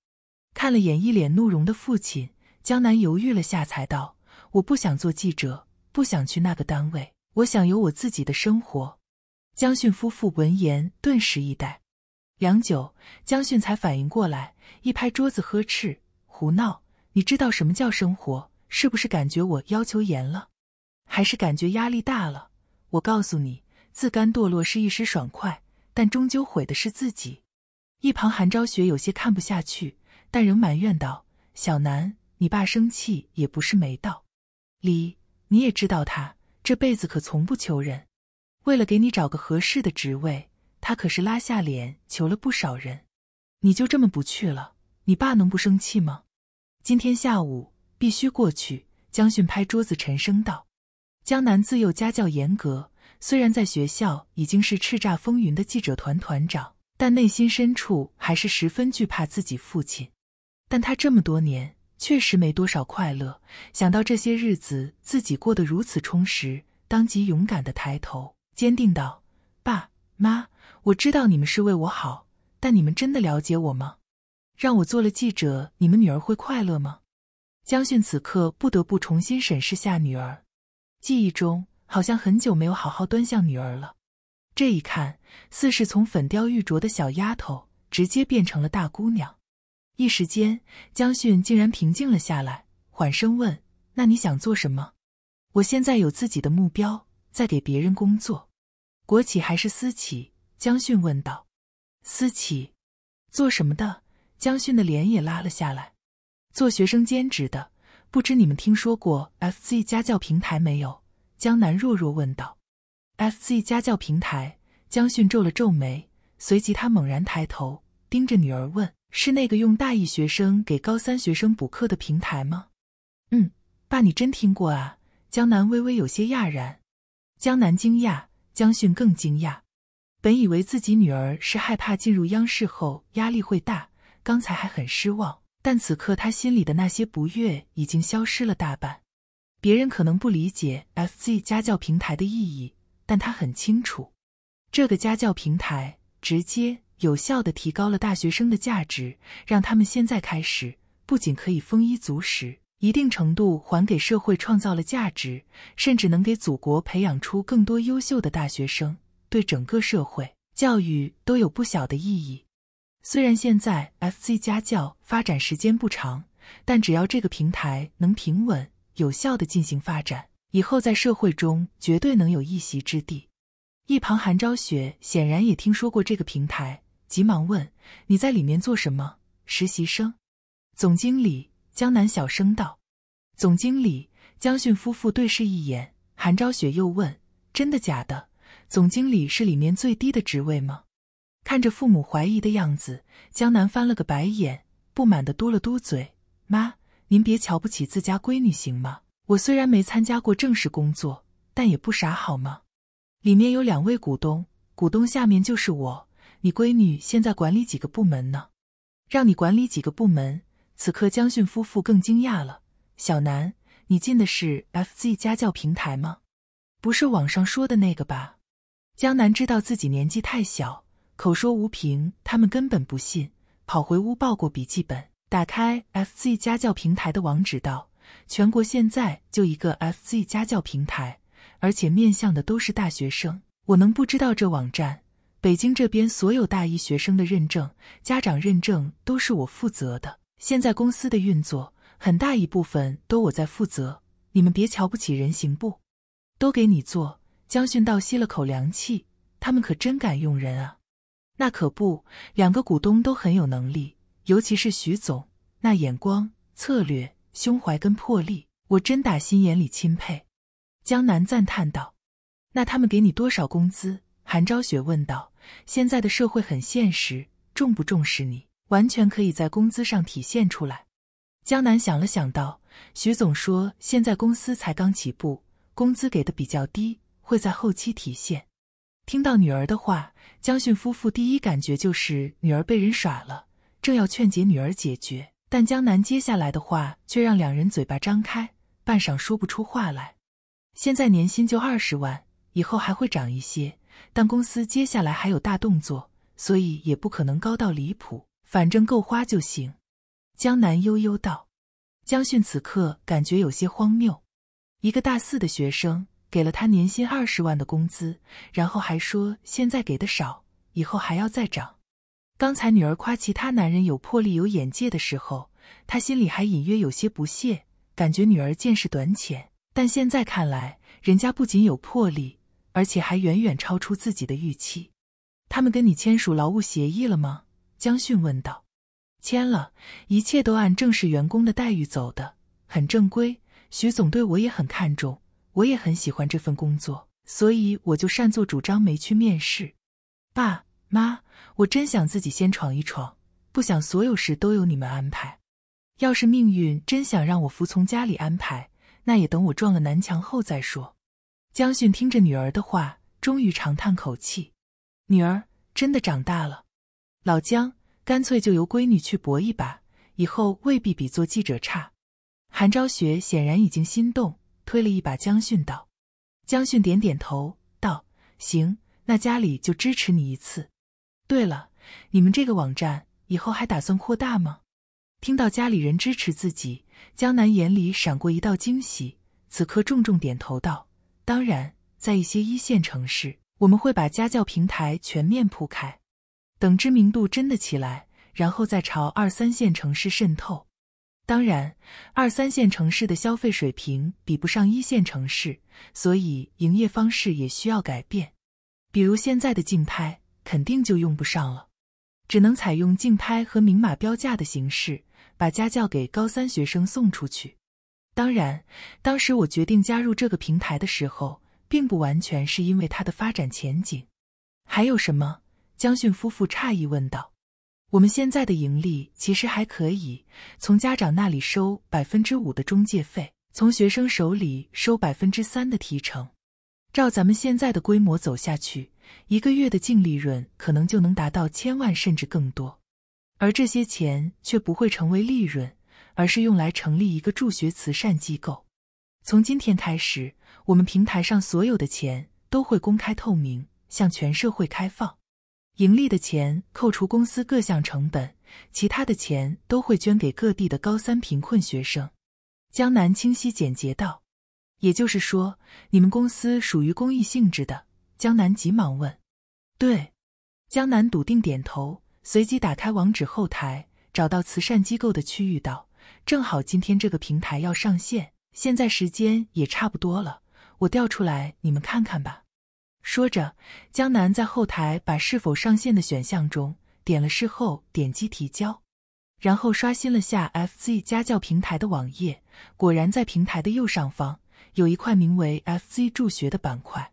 看了眼一脸怒容的父亲，江南犹豫了下，才道：“我不想做记者，不想去那个单位，我想有我自己的生活。”江迅夫妇闻言顿时一呆，良久，江迅才反应过来，一拍桌子呵斥：“胡闹！”你知道什么叫生活？是不是感觉我要求严了，还是感觉压力大了？我告诉你，自甘堕落是一时爽快，但终究毁的是自己。一旁韩昭雪有些看不下去，但仍埋怨道：“小南，你爸生气也不是没道理。你也知道他这辈子可从不求人，为了给你找个合适的职位，他可是拉下脸求了不少人。你就这么不去了，你爸能不生气吗？”今天下午必须过去。江迅拍桌子，沉声道：“江南自幼家教严格，虽然在学校已经是叱咤风云的记者团团长，但内心深处还是十分惧怕自己父亲。但他这么多年确实没多少快乐。想到这些日子自己过得如此充实，当即勇敢的抬头，坚定道：‘爸妈，我知道你们是为我好，但你们真的了解我吗？’”让我做了记者，你们女儿会快乐吗？江迅此刻不得不重新审视下女儿，记忆中好像很久没有好好端详女儿了。这一看，似是从粉雕玉琢的小丫头直接变成了大姑娘。一时间，江迅竟然平静了下来，缓声问：“那你想做什么？”“我现在有自己的目标，在给别人工作，国企还是私企？”江迅问道。“私企，做什么的？”江迅的脸也拉了下来。做学生兼职的，不知你们听说过 FZ 家教平台没有？江南弱弱问道。FZ 家教平台，江迅皱了皱眉，随即他猛然抬头，盯着女儿问：“是那个用大一学生给高三学生补课的平台吗？”“嗯，爸，你真听过啊。”江南微微有些讶然。江南惊讶，江迅更惊讶。本以为自己女儿是害怕进入央视后压力会大。刚才还很失望，但此刻他心里的那些不悦已经消失了大半。别人可能不理解 FZ 家教平台的意义，但他很清楚，这个家教平台直接有效的提高了大学生的价值，让他们现在开始不仅可以丰衣足食，一定程度还给社会创造了价值，甚至能给祖国培养出更多优秀的大学生，对整个社会教育都有不小的意义。虽然现在 F C 家教发展时间不长，但只要这个平台能平稳、有效的进行发展，以后在社会中绝对能有一席之地。一旁韩昭雪显然也听说过这个平台，急忙问：“你在里面做什么？”实习生，总经理江南小声道。总经理江迅夫妇对视一眼，韩昭雪又问：“真的假的？总经理是里面最低的职位吗？”看着父母怀疑的样子，江南翻了个白眼，不满的嘟了嘟嘴：“妈，您别瞧不起自家闺女行吗？我虽然没参加过正式工作，但也不傻好吗？里面有两位股东，股东下面就是我。你闺女现在管理几个部门呢？让你管理几个部门？此刻江训夫妇更惊讶了：小南，你进的是 FZ 家教平台吗？不是网上说的那个吧？”江南知道自己年纪太小。口说无凭，他们根本不信，跑回屋抱过笔记本，打开 FZ 家教平台的网址，道：“全国现在就一个 FZ 家教平台，而且面向的都是大学生，我能不知道这网站？北京这边所有大一学生的认证、家长认证都是我负责的。现在公司的运作，很大一部分都我在负责，你们别瞧不起人，行不？都给你做。”江训道吸了口凉气，他们可真敢用人啊！那可不，两个股东都很有能力，尤其是徐总，那眼光、策略、胸怀跟魄力，我真打心眼里钦佩。”江南赞叹道。“那他们给你多少工资？”韩昭雪问道。“现在的社会很现实，重不重视你，完全可以在工资上体现出来。”江南想了想道：“徐总说，现在公司才刚起步，工资给的比较低，会在后期体现。”听到女儿的话，江迅夫妇第一感觉就是女儿被人耍了，正要劝解女儿解决，但江南接下来的话却让两人嘴巴张开，半晌说不出话来。现在年薪就二十万，以后还会涨一些，但公司接下来还有大动作，所以也不可能高到离谱，反正够花就行。江南悠悠道。江迅此刻感觉有些荒谬，一个大四的学生。给了他年薪二十万的工资，然后还说现在给的少，以后还要再涨。刚才女儿夸其他男人有魄力、有眼界的时候，他心里还隐约有些不屑，感觉女儿见识短浅。但现在看来，人家不仅有魄力，而且还远远超出自己的预期。他们跟你签署劳务协议了吗？江迅问道。签了，一切都按正式员工的待遇走的，很正规。徐总对我也很看重。我也很喜欢这份工作，所以我就擅作主张没去面试。爸妈，我真想自己先闯一闯，不想所有事都由你们安排。要是命运真想让我服从家里安排，那也等我撞了南墙后再说。江迅听着女儿的话，终于长叹口气：“女儿真的长大了。老江，干脆就由闺女去搏一把，以后未必比做记者差。”韩昭雪显然已经心动。推了一把江训道，江训点点头道：“行，那家里就支持你一次。对了，你们这个网站以后还打算扩大吗？”听到家里人支持自己，江南眼里闪过一道惊喜，此刻重重点头道：“当然，在一些一线城市，我们会把家教平台全面铺开，等知名度真的起来，然后再朝二三线城市渗透。”当然，二三线城市的消费水平比不上一线城市，所以营业方式也需要改变。比如现在的竞拍，肯定就用不上了，只能采用竞拍和明码标价的形式，把家教给高三学生送出去。当然，当时我决定加入这个平台的时候，并不完全是因为它的发展前景。还有什么？江迅夫妇诧异问道。我们现在的盈利其实还可以，从家长那里收百分之五的中介费，从学生手里收百分之三的提成。照咱们现在的规模走下去，一个月的净利润可能就能达到千万甚至更多。而这些钱却不会成为利润，而是用来成立一个助学慈善机构。从今天开始，我们平台上所有的钱都会公开透明，向全社会开放。盈利的钱扣除公司各项成本，其他的钱都会捐给各地的高三贫困学生。江南清晰简洁道：“也就是说，你们公司属于公益性质的。”江南急忙问：“对？”江南笃定点头，随即打开网址后台，找到慈善机构的区域道：“正好今天这个平台要上线，现在时间也差不多了，我调出来你们看看吧。”说着，江南在后台把“是否上线”的选项中点了“是”后，点击提交，然后刷新了下 FZ 家教平台的网页。果然，在平台的右上方有一块名为 “FZ 助学”的板块。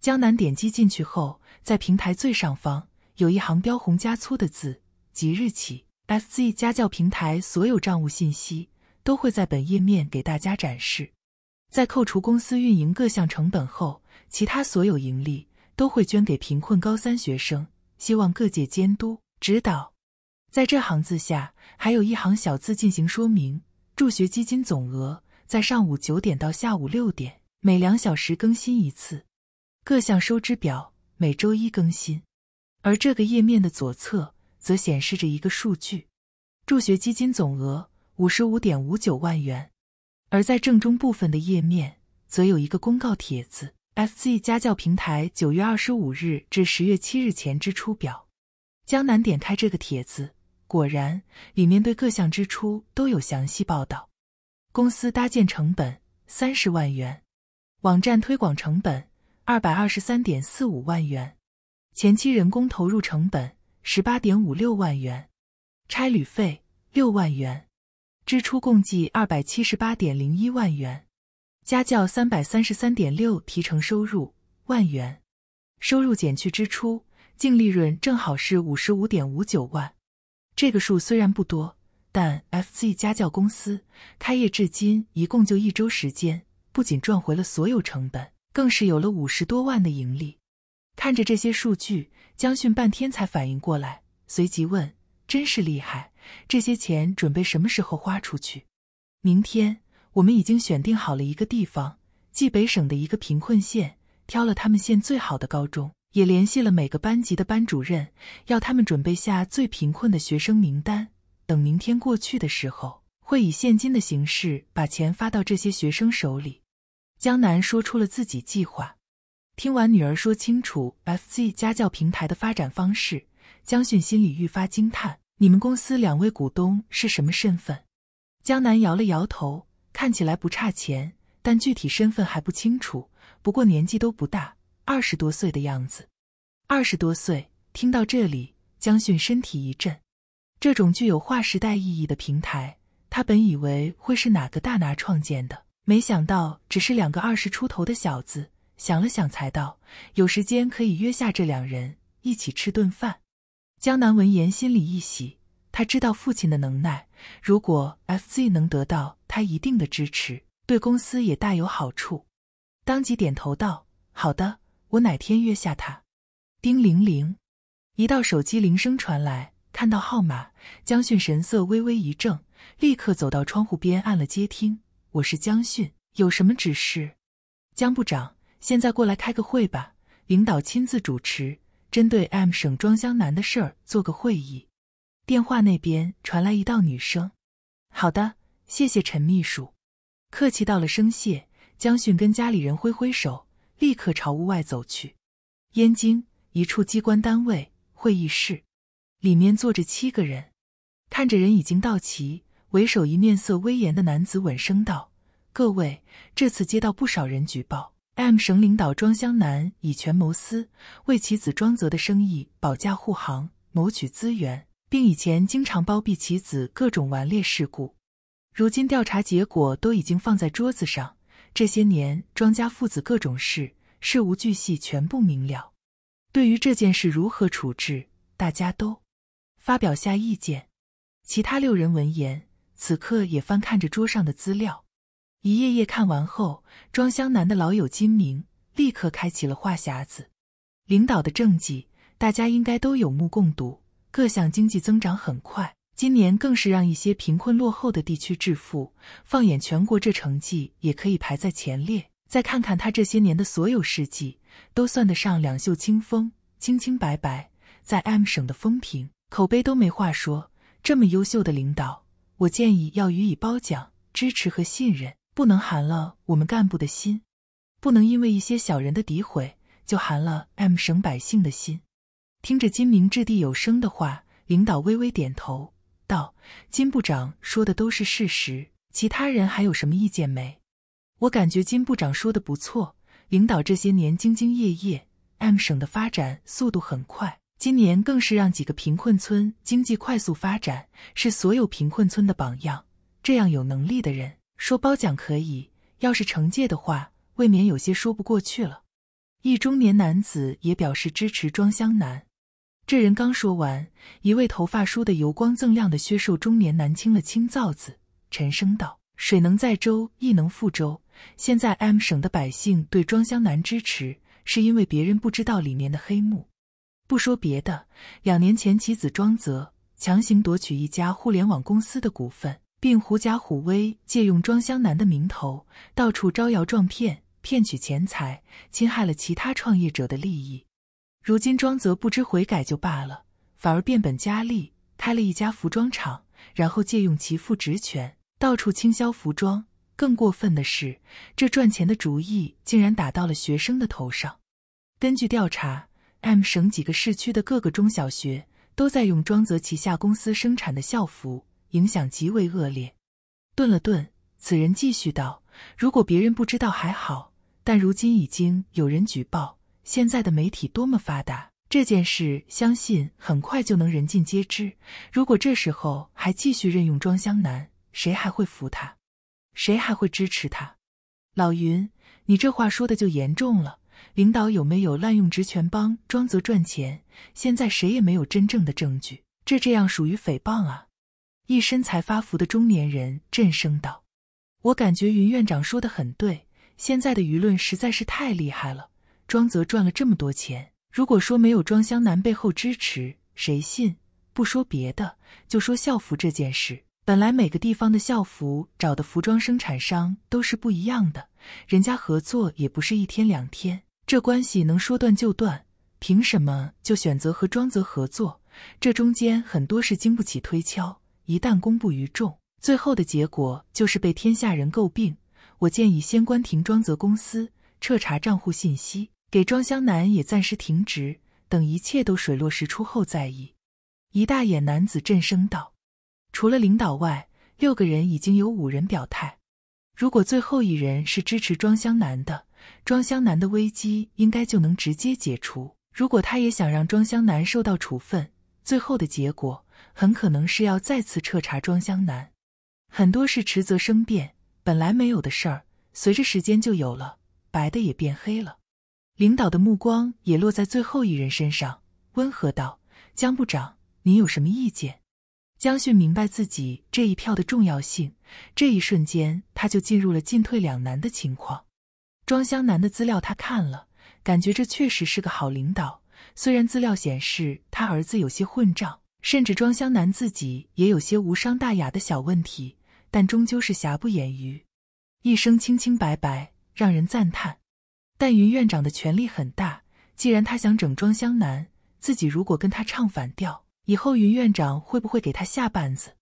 江南点击进去后，在平台最上方有一行标红加粗的字：“即日起，FZ 家教平台所有账务信息都会在本页面给大家展示，在扣除公司运营各项成本后。”其他所有盈利都会捐给贫困高三学生，希望各界监督指导。在这行字下，还有一行小字进行说明：助学基金总额在上午九点到下午六点，每两小时更新一次；各项收支表每周一更新。而这个页面的左侧则显示着一个数据：助学基金总额五十五点五九万元。而在正中部分的页面，则有一个公告帖子。FZ 家教平台九月二十五日至十月七日前支出表。江南点开这个帖子，果然里面对各项支出都有详细报道。公司搭建成本三十万元，网站推广成本二百二十三点四五万元，前期人工投入成本十八点五六万元，差旅费六万元，支出共计二百七十八点零一万元。家教三百三十三点六，提成收入万元，收入减去支出，净利润正好是五十五点五九万。这个数虽然不多，但 FZ 家教公司开业至今一共就一周时间，不仅赚回了所有成本，更是有了五十多万的盈利。看着这些数据，江迅半天才反应过来，随即问：“真是厉害，这些钱准备什么时候花出去？”明天。我们已经选定好了一个地方，冀北省的一个贫困县，挑了他们县最好的高中，也联系了每个班级的班主任，要他们准备下最贫困的学生名单。等明天过去的时候，会以现金的形式把钱发到这些学生手里。江南说出了自己计划。听完女儿说清楚 FZ 家教平台的发展方式，江迅心里愈发惊叹：你们公司两位股东是什么身份？江南摇了摇头。看起来不差钱，但具体身份还不清楚。不过年纪都不大，二十多岁的样子。二十多岁，听到这里，江迅身体一震。这种具有划时代意义的平台，他本以为会是哪个大拿创建的，没想到只是两个二十出头的小子。想了想，才道：“有时间可以约下这两人，一起吃顿饭。”江南闻言，心里一喜。他知道父亲的能耐，如果 FZ 能得到他一定的支持，对公司也大有好处。当即点头道：“好的，我哪天约下他。”叮铃铃，一道手机铃声传来，看到号码，江迅神色微微一怔，立刻走到窗户边按了接听。“我是江迅，有什么指示？”“江部长，现在过来开个会吧，领导亲自主持，针对 M 省装箱男的事儿做个会议。”电话那边传来一道女声：“好的，谢谢陈秘书，客气到了声谢。”江迅跟家里人挥挥手，立刻朝屋外走去。燕京一处机关单位会议室，里面坐着七个人。看着人已经到齐，为首一面色威严的男子稳声道：“各位，这次接到不少人举报，M 省领导庄湘南以权谋私，为其子庄泽的生意保驾护航，谋取资源。”并以前经常包庇其子，各种顽劣事故。如今调查结果都已经放在桌子上，这些年庄家父子各种事，事无巨细全部明了。对于这件事如何处置，大家都发表下意见。其他六人闻言，此刻也翻看着桌上的资料，一页页看完后，庄湘南的老友金明立刻开启了话匣子：“领导的政绩，大家应该都有目共睹。”各项经济增长很快，今年更是让一些贫困落后的地区致富。放眼全国，这成绩也可以排在前列。再看看他这些年的所有事迹，都算得上两袖清风、清清白白。在 M 省的风评、口碑都没话说。这么优秀的领导，我建议要予以褒奖、支持和信任，不能寒了我们干部的心，不能因为一些小人的诋毁就寒了 M 省百姓的心。听着金明掷地有声的话，领导微微点头道：“金部长说的都是事实，其他人还有什么意见没？”我感觉金部长说的不错，领导这些年兢兢业业，M 省的发展速度很快，今年更是让几个贫困村经济快速发展，是所有贫困村的榜样。这样有能力的人，说褒奖可以，要是惩戒的话，未免有些说不过去了。一中年男子也表示支持庄乡男。这人刚说完，一位头发梳得油光锃亮的削瘦中年男清了清燥子，沉声道：“水能载舟，亦能覆舟。现在 M 省的百姓对庄湘南支持，是因为别人不知道里面的黑幕。不说别的，两年前妻子庄泽强行夺取一家互联网公司的股份，并狐假虎威，借用庄湘南的名头到处招摇撞骗，骗取钱财，侵害了其他创业者的利益。”如今庄泽不知悔改就罢了，反而变本加厉，开了一家服装厂，然后借用其父职权，到处倾销服装。更过分的是，这赚钱的主意竟然打到了学生的头上。根据调查，M 省几个市区的各个中小学都在用庄泽旗下公司生产的校服，影响极为恶劣。顿了顿，此人继续道：“如果别人不知道还好，但如今已经有人举报。”现在的媒体多么发达，这件事相信很快就能人尽皆知。如果这时候还继续任用庄襄男，谁还会服他？谁还会支持他？老云，你这话说的就严重了。领导有没有滥用职权帮庄泽赚钱？现在谁也没有真正的证据，这这样属于诽谤啊！一身才发福的中年人震声道：“我感觉云院长说的很对，现在的舆论实在是太厉害了。”庄泽赚了这么多钱，如果说没有庄湘南背后支持，谁信？不说别的，就说校服这件事，本来每个地方的校服找的服装生产商都是不一样的，人家合作也不是一天两天，这关系能说断就断？凭什么就选择和庄泽合作？这中间很多是经不起推敲，一旦公布于众，最后的结果就是被天下人诟病。我建议先关停庄泽公司，彻查账户信息。给装箱男也暂时停职，等一切都水落石出后再议。一大眼男子震声道：“除了领导外，六个人已经有五人表态。如果最后一人是支持装箱男的，装箱男的危机应该就能直接解除。如果他也想让装箱男受到处分，最后的结果很可能是要再次彻查装箱男。很多事迟则生变，本来没有的事儿，随着时间就有了，白的也变黑了。”领导的目光也落在最后一人身上，温和道：“江部长，您有什么意见？”江迅明白自己这一票的重要性，这一瞬间他就进入了进退两难的情况。庄湘南的资料他看了，感觉这确实是个好领导。虽然资料显示他儿子有些混账，甚至庄湘南自己也有些无伤大雅的小问题，但终究是瑕不掩瑜，一生清清白白，让人赞叹。但云院长的权力很大，既然他想整庄湘南，自己如果跟他唱反调，以后云院长会不会给他下绊子？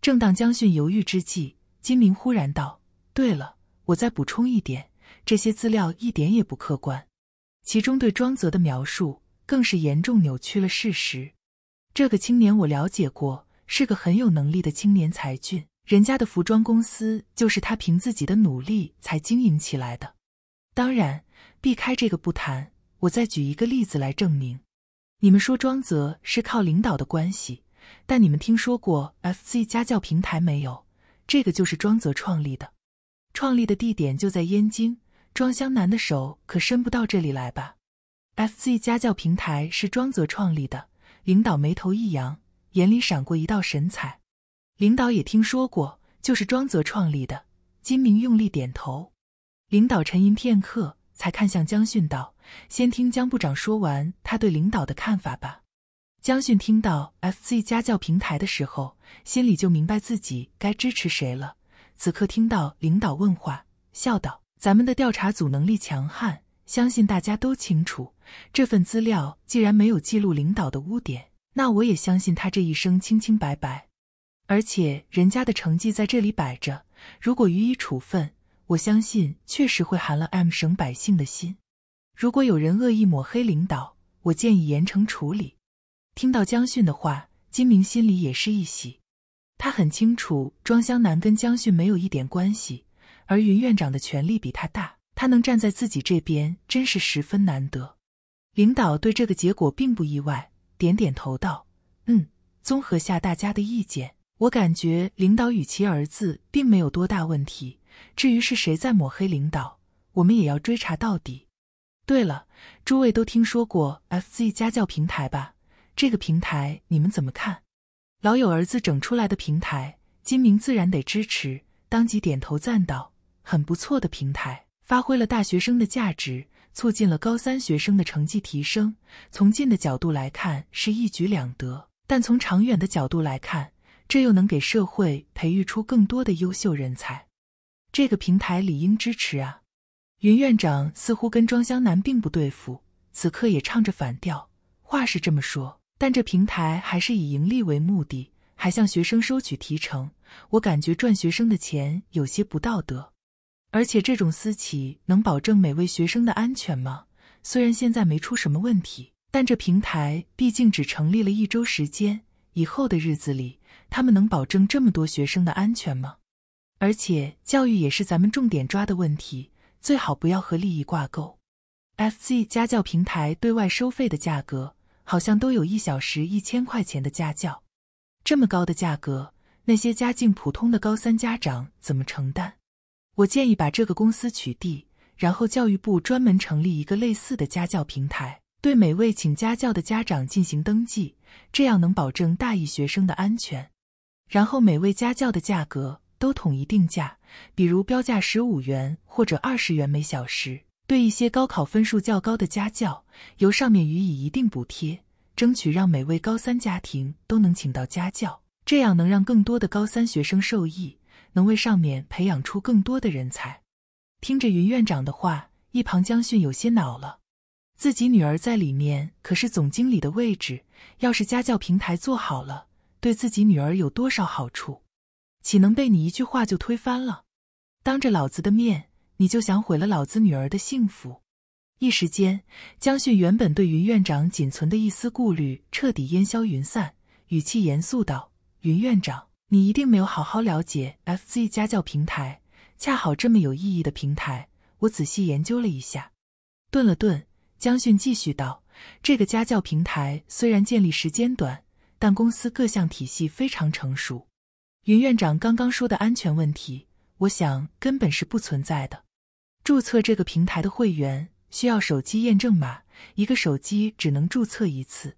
正当江迅犹豫之际，金明忽然道：“对了，我再补充一点，这些资料一点也不客观，其中对庄泽的描述更是严重扭曲了事实。这个青年我了解过，是个很有能力的青年才俊，人家的服装公司就是他凭自己的努力才经营起来的，当然。”避开这个不谈，我再举一个例子来证明。你们说庄泽是靠领导的关系，但你们听说过 F C 家教平台没有？这个就是庄泽创立的，创立的地点就在燕京。庄湘南的手可伸不到这里来吧？F C 家教平台是庄泽创立的。领导眉头一扬，眼里闪过一道神采。领导也听说过，就是庄泽创立的。金明用力点头。领导沉吟片刻。才看向江训道：“先听江部长说完他对领导的看法吧。”江训听到 “FZ 家教平台”的时候，心里就明白自己该支持谁了。此刻听到领导问话，笑道：“咱们的调查组能力强悍，相信大家都清楚。这份资料既然没有记录领导的污点，那我也相信他这一生清清白白。而且人家的成绩在这里摆着，如果予以处分。”我相信确实会寒了 M 省百姓的心。如果有人恶意抹黑领导，我建议严惩处理。听到江训的话，金明心里也是一喜。他很清楚庄湘南跟江训没有一点关系，而云院长的权力比他大，他能站在自己这边，真是十分难得。领导对这个结果并不意外，点点头道：“嗯，综合下大家的意见，我感觉领导与其儿子并没有多大问题。”至于是谁在抹黑领导，我们也要追查到底。对了，诸位都听说过 FZ 家教平台吧？这个平台你们怎么看？老友儿子整出来的平台，金明自然得支持，当即点头赞道：“很不错的平台，发挥了大学生的价值，促进了高三学生的成绩提升。从近的角度来看，是一举两得；但从长远的角度来看，这又能给社会培育出更多的优秀人才。”这个平台理应支持啊！云院长似乎跟庄香南并不对付，此刻也唱着反调。话是这么说，但这平台还是以盈利为目的，还向学生收取提成，我感觉赚学生的钱有些不道德。而且这种私企能保证每位学生的安全吗？虽然现在没出什么问题，但这平台毕竟只成立了一周时间，以后的日子里，他们能保证这么多学生的安全吗？而且教育也是咱们重点抓的问题，最好不要和利益挂钩。FZ 家教平台对外收费的价格好像都有一小时一千块钱的家教，这么高的价格，那些家境普通的高三家长怎么承担？我建议把这个公司取缔，然后教育部专门成立一个类似的家教平台，对每位请家教的家长进行登记，这样能保证大一学生的安全。然后每位家教的价格。都统一定价，比如标价十五元或者二十元每小时。对一些高考分数较高的家教，由上面予以一定补贴，争取让每位高三家庭都能请到家教，这样能让更多的高三学生受益，能为上面培养出更多的人才。听着云院长的话，一旁江迅有些恼了，自己女儿在里面可是总经理的位置，要是家教平台做好了，对自己女儿有多少好处？岂能被你一句话就推翻了？当着老子的面，你就想毁了老子女儿的幸福？一时间，江迅原本对云院长仅存的一丝顾虑彻底烟消云散，语气严肃道：“云院长，你一定没有好好了解 FZ 家教平台。恰好这么有意义的平台，我仔细研究了一下。”顿了顿，江迅继续道：“这个家教平台虽然建立时间短，但公司各项体系非常成熟。”云院长刚刚说的安全问题，我想根本是不存在的。注册这个平台的会员需要手机验证码，一个手机只能注册一次，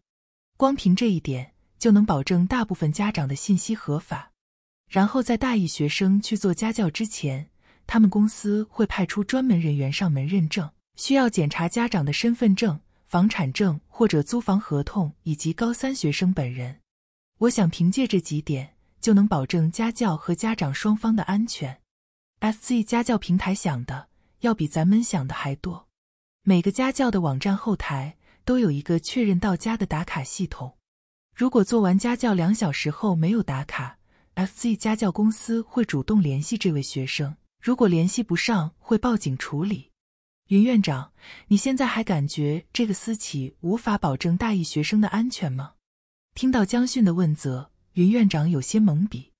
光凭这一点就能保证大部分家长的信息合法。然后在大一学生去做家教之前，他们公司会派出专门人员上门认证，需要检查家长的身份证、房产证或者租房合同以及高三学生本人。我想凭借这几点。就能保证家教和家长双方的安全。f c 家教平台想的要比咱们想的还多。每个家教的网站后台都有一个确认到家的打卡系统。如果做完家教两小时后没有打卡 f c 家教公司会主动联系这位学生。如果联系不上，会报警处理。云院长，你现在还感觉这个私企无法保证大一学生的安全吗？听到江迅的问责。云院长有些懵逼，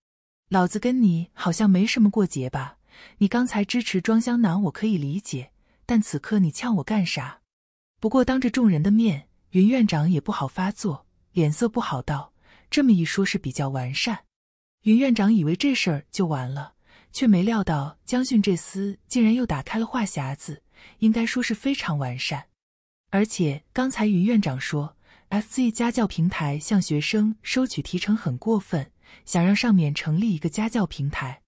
老子跟你好像没什么过节吧？你刚才支持装箱南，我可以理解，但此刻你呛我干啥？不过当着众人的面，云院长也不好发作，脸色不好道：“这么一说，是比较完善。”云院长以为这事儿就完了，却没料到江训这厮竟然又打开了话匣子，应该说是非常完善。而且刚才云院长说。FZ 家教平台向学生收取提成很过分，想让上面成立一个家教平台，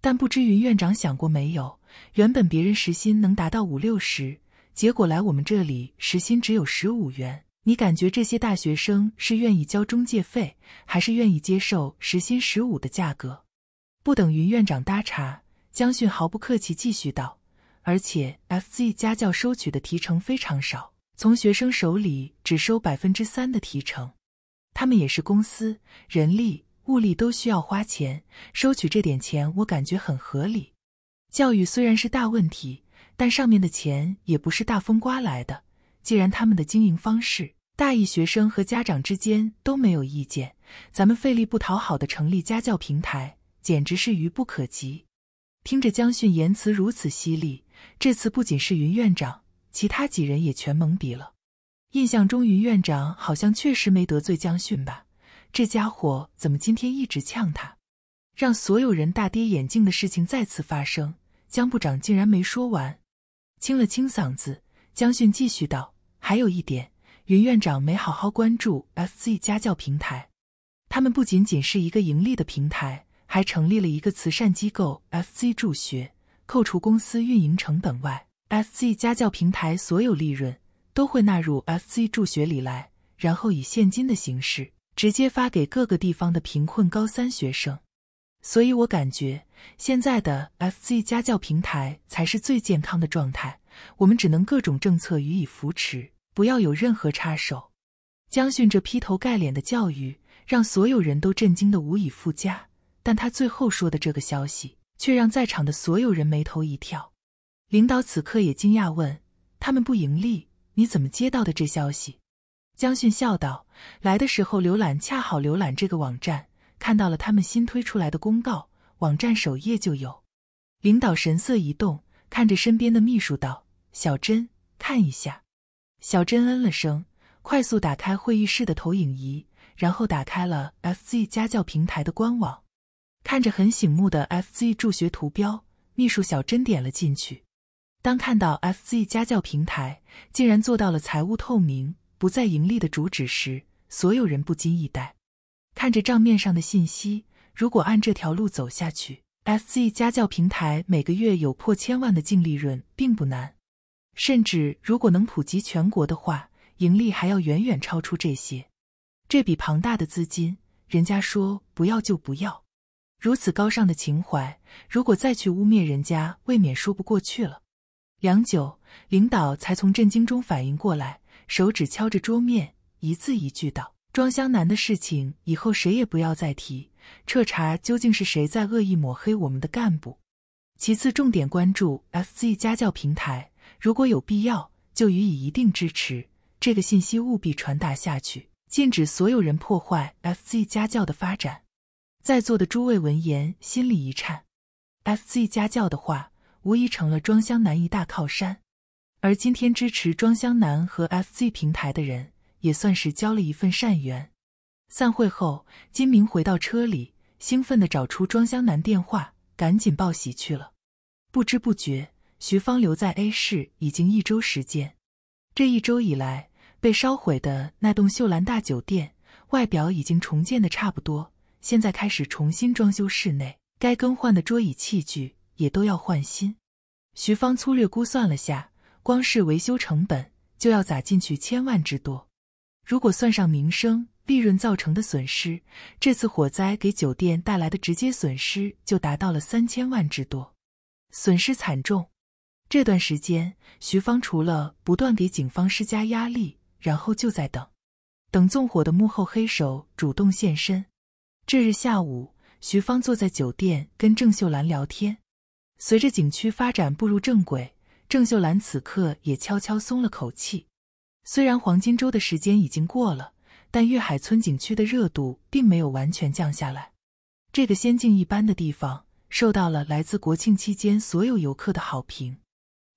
但不知云院长想过没有，原本别人时薪能达到五六十，结果来我们这里时薪只有十五元。你感觉这些大学生是愿意交中介费，还是愿意接受时薪十五的价格？不等云院长搭茬，江迅毫不客气继续道：“而且 FZ 家教收取的提成非常少。”从学生手里只收百分之三的提成，他们也是公司，人力物力都需要花钱，收取这点钱我感觉很合理。教育虽然是大问题，但上面的钱也不是大风刮来的。既然他们的经营方式，大一学生和家长之间都没有意见，咱们费力不讨好的成立家教平台，简直是愚不可及。听着江训言辞如此犀利，这次不仅是云院长。其他几人也全懵逼了。印象中云院长好像确实没得罪江迅吧？这家伙怎么今天一直呛他？让所有人大跌眼镜的事情再次发生。江部长竟然没说完，清了清嗓子，江迅继续道：“还有一点，云院长没好好关注 FZ 家教平台。他们不仅仅是一个盈利的平台，还成立了一个慈善机构 FZ 助学。扣除公司运营成本外。” FZ 家教平台所有利润都会纳入 FZ 助学里来，然后以现金的形式直接发给各个地方的贫困高三学生。所以我感觉现在的 FZ 家教平台才是最健康的状态。我们只能各种政策予以扶持，不要有任何插手。江军这劈头盖脸的教育让所有人都震惊的无以复加，但他最后说的这个消息却让在场的所有人眉头一跳。领导此刻也惊讶问：“他们不盈利，你怎么接到的这消息？”江迅笑道：“来的时候浏览，恰好浏览这个网站，看到了他们新推出来的公告，网站首页就有。”领导神色一动，看着身边的秘书道：“小珍，看一下。”小珍嗯了声，快速打开会议室的投影仪，然后打开了 FZ 家教平台的官网，看着很醒目的 FZ 助学图标，秘书小珍点了进去。当看到 FZ 家教平台竟然做到了财务透明、不再盈利的主旨时，所有人不禁一呆。看着账面上的信息，如果按这条路走下去，FZ 家教平台每个月有破千万的净利润并不难。甚至如果能普及全国的话，盈利还要远远超出这些。这笔庞大的资金，人家说不要就不要。如此高尚的情怀，如果再去污蔑人家，未免说不过去了。良久，领导才从震惊中反应过来，手指敲着桌面，一字一句道：“庄香南的事情，以后谁也不要再提。彻查究竟是谁在恶意抹黑我们的干部。其次，重点关注 FZ 家教平台，如果有必要，就予以一定支持。这个信息务必传达下去，禁止所有人破坏 FZ 家教的发展。”在座的诸位闻言，心里一颤：“FZ 家教的话。”无疑成了庄香南一大靠山，而今天支持庄香南和 FZ 平台的人，也算是交了一份善缘。散会后，金明回到车里，兴奋地找出庄香南电话，赶紧报喜去了。不知不觉，徐芳留在 A 市已经一周时间。这一周以来，被烧毁的那栋秀兰大酒店外表已经重建的差不多，现在开始重新装修室内，该更换的桌椅器具。也都要换新。徐芳粗略估算了下，光是维修成本就要砸进去千万之多。如果算上名声、利润造成的损失，这次火灾给酒店带来的直接损失就达到了三千万之多，损失惨重。这段时间，徐芳除了不断给警方施加压力，然后就在等，等纵火的幕后黑手主动现身。这日下午，徐芳坐在酒店跟郑秀兰聊天。随着景区发展步入正轨，郑秀兰此刻也悄悄松了口气。虽然黄金周的时间已经过了，但粤海村景区的热度并没有完全降下来。这个仙境一般的地方受到了来自国庆期间所有游客的好评，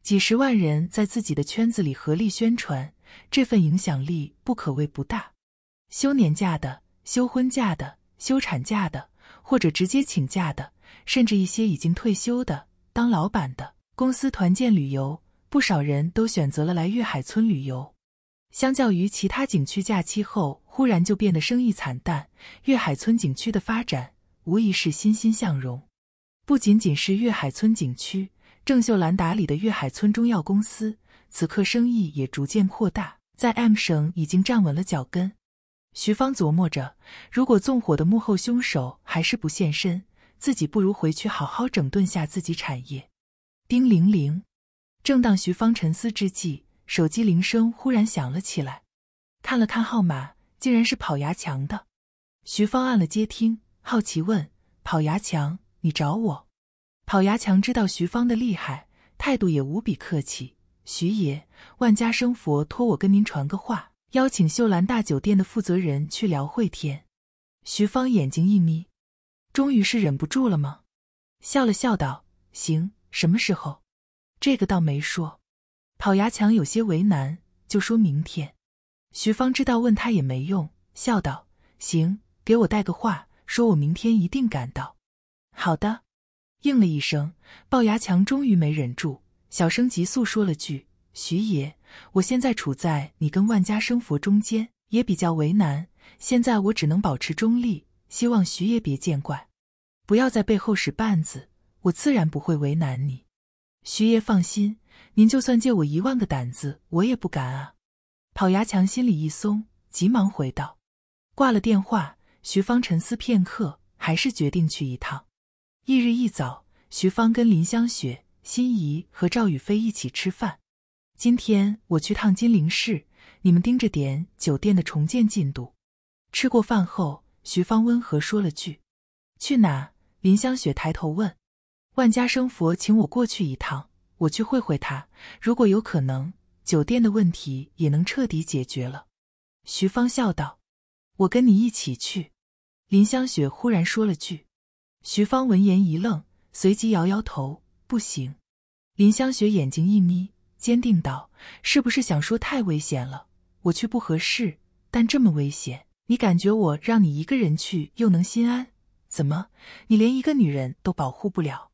几十万人在自己的圈子里合力宣传，这份影响力不可谓不大。休年假的，休婚假的，休产假的，或者直接请假的，甚至一些已经退休的。当老板的公司团建旅游，不少人都选择了来粤海村旅游。相较于其他景区假期后忽然就变得生意惨淡，粤海村景区的发展无疑是欣欣向荣。不仅仅是粤海村景区，郑秀兰打理的粤海村中药公司，此刻生意也逐渐扩大，在 M 省已经站稳了脚跟。徐芳琢磨着，如果纵火的幕后凶手还是不现身。自己不如回去好好整顿下自己产业。叮铃铃！正当徐芳沉思之际，手机铃声忽然响了起来。看了看号码，竟然是跑牙强的。徐芳按了接听，好奇问：“跑牙强，你找我？”跑牙强知道徐芳的厉害，态度也无比客气：“徐爷，万家生佛托我跟您传个话，邀请秀兰大酒店的负责人去聊会天。”徐芳眼睛一眯。终于是忍不住了吗？笑了笑道：“行，什么时候？”这个倒没说。跑牙强有些为难，就说明天。徐芳知道问他也没用，笑道：“行，给我带个话，说我明天一定赶到。”“好的。”应了一声。龅牙强终于没忍住，小声急速说了句：“徐爷，我现在处在你跟万家生佛中间，也比较为难。现在我只能保持中立。”希望徐爷别见怪，不要在背后使绊子，我自然不会为难你。徐爷放心，您就算借我一万个胆子，我也不敢啊。跑牙强心里一松，急忙回道。挂了电话，徐芳沉思片刻，还是决定去一趟。翌日一早，徐芳跟林香雪、心怡和赵宇飞一起吃饭。今天我去趟金陵市，你们盯着点酒店的重建进度。吃过饭后。徐芳温和说了句：“去哪？”林香雪抬头问。万家生佛请我过去一趟，我去会会他。如果有可能，酒店的问题也能彻底解决了。徐芳笑道：“我跟你一起去。”林香雪忽然说了句。徐芳闻言一愣，随即摇摇头：“不行。”林香雪眼睛一眯，坚定道：“是不是想说太危险了，我去不合适？但这么危险。”你感觉我让你一个人去又能心安？怎么，你连一个女人都保护不了？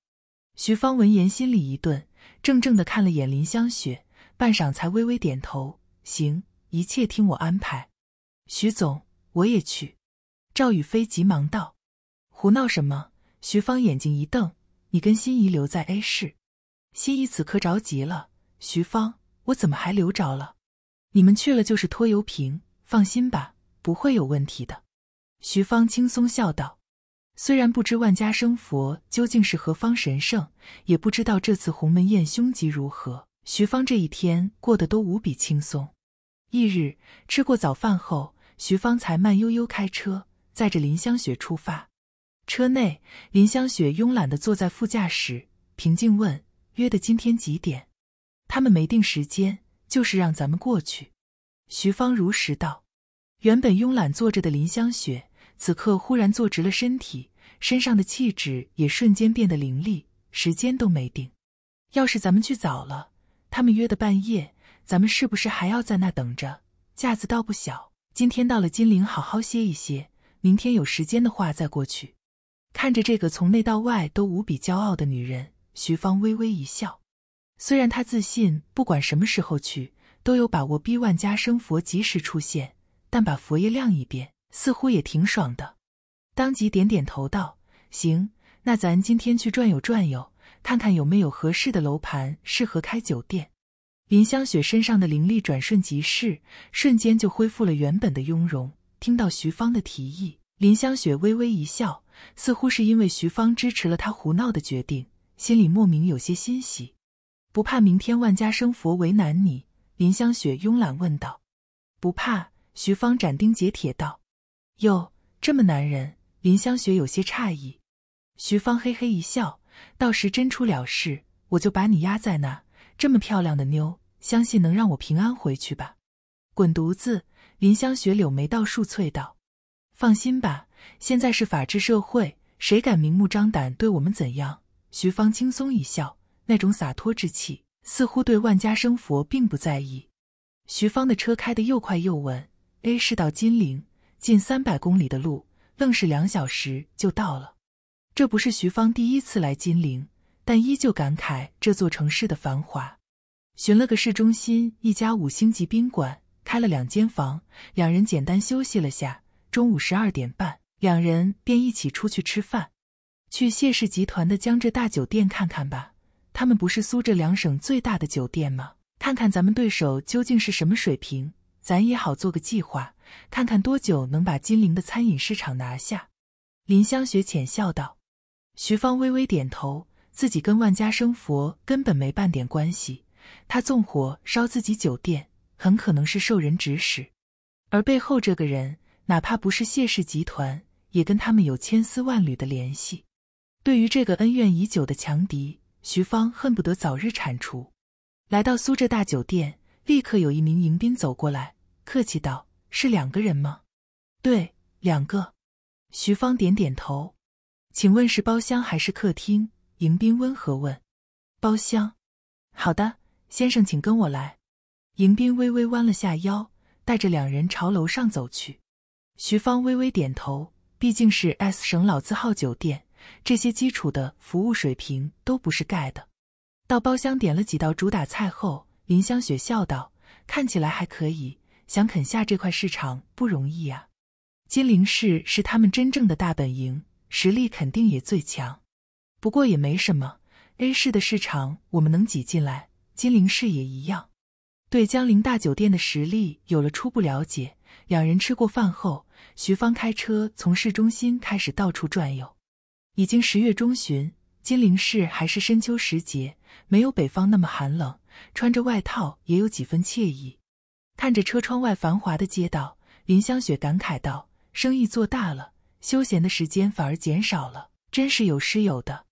徐芳闻言心里一顿，怔怔的看了眼林香雪，半晌才微微点头：“行，一切听我安排。”徐总，我也去。”赵宇飞急忙道：“胡闹什么？”徐芳眼睛一瞪：“你跟心仪留在 A 市。”心仪此刻着急了：“徐芳，我怎么还留着了？你们去了就是拖油瓶，放心吧。”不会有问题的，徐芳轻松笑道。虽然不知万家生佛究竟是何方神圣，也不知道这次鸿门宴凶吉如何，徐芳这一天过得都无比轻松。翌日吃过早饭后，徐芳才慢悠悠开车载着林香雪出发。车内，林香雪慵懒的坐在副驾驶，平静问：“约的今天几点？”他们没定时间，就是让咱们过去。徐芳如实道。原本慵懒坐着的林香雪，此刻忽然坐直了身体，身上的气质也瞬间变得凌厉。时间都没定，要是咱们去早了，他们约的半夜，咱们是不是还要在那等着？架子倒不小。今天到了金陵，好好歇一歇，明天有时间的话再过去。看着这个从内到外都无比骄傲的女人，徐芳微微一笑。虽然她自信，不管什么时候去，都有把握逼万家生佛及时出现。但把佛爷晾一边，似乎也挺爽的。当即点点头道：“行，那咱今天去转悠转悠，看看有没有合适的楼盘适合开酒店。”林香雪身上的灵力转瞬即逝，瞬间就恢复了原本的雍容。听到徐芳的提议，林香雪微微一笑，似乎是因为徐芳支持了她胡闹的决定，心里莫名有些欣喜。不怕明天万家生佛为难你？林香雪慵懒问道。不怕。徐芳斩钉截铁道：“哟，这么男人？”林香雪有些诧异。徐芳嘿嘿一笑：“到时真出了事，我就把你压在那。这么漂亮的妞，相信能让我平安回去吧？”滚犊子！林香雪柳眉倒竖，翠道：“放心吧，现在是法治社会，谁敢明目张胆对我们怎样？”徐芳轻松一笑，那种洒脱之气，似乎对万家生佛并不在意。徐芳的车开得又快又稳。A 市到金陵近三百公里的路，愣是两小时就到了。这不是徐芳第一次来金陵，但依旧感慨这座城市的繁华。寻了个市中心一家五星级宾馆，开了两间房，两人简单休息了下。中午十二点半，两人便一起出去吃饭。去谢氏集团的江浙大酒店看看吧，他们不是苏浙两省最大的酒店吗？看看咱们对手究竟是什么水平。咱也好做个计划，看看多久能把金陵的餐饮市场拿下。林香雪浅笑道。徐芳微微点头，自己跟万家生佛根本没半点关系。他纵火烧自己酒店，很可能是受人指使，而背后这个人，哪怕不是谢氏集团，也跟他们有千丝万缕的联系。对于这个恩怨已久的强敌，徐芳恨不得早日铲除。来到苏浙大酒店，立刻有一名迎宾走过来。客气道：“是两个人吗？”“对，两个。”徐芳点点头。“请问是包厢还是客厅？”迎宾温和问。“包厢。”“好的，先生，请跟我来。”迎宾微微弯了下腰，带着两人朝楼上走去。徐芳微微点头，毕竟是 S 省老字号酒店，这些基础的服务水平都不是盖的。到包厢点了几道主打菜后，林香雪笑道：“看起来还可以。”想啃下这块市场不容易呀，金陵市是他们真正的大本营，实力肯定也最强。不过也没什么，A 市的市场我们能挤进来，金陵市也一样。对江陵大酒店的实力有了初步了解，两人吃过饭后，徐芳开车从市中心开始到处转悠。已经十月中旬，金陵市还是深秋时节，没有北方那么寒冷，穿着外套也有几分惬意。看着车窗外繁华的街道，林香雪感慨道：“生意做大了，休闲的时间反而减少了，真是有失有的。”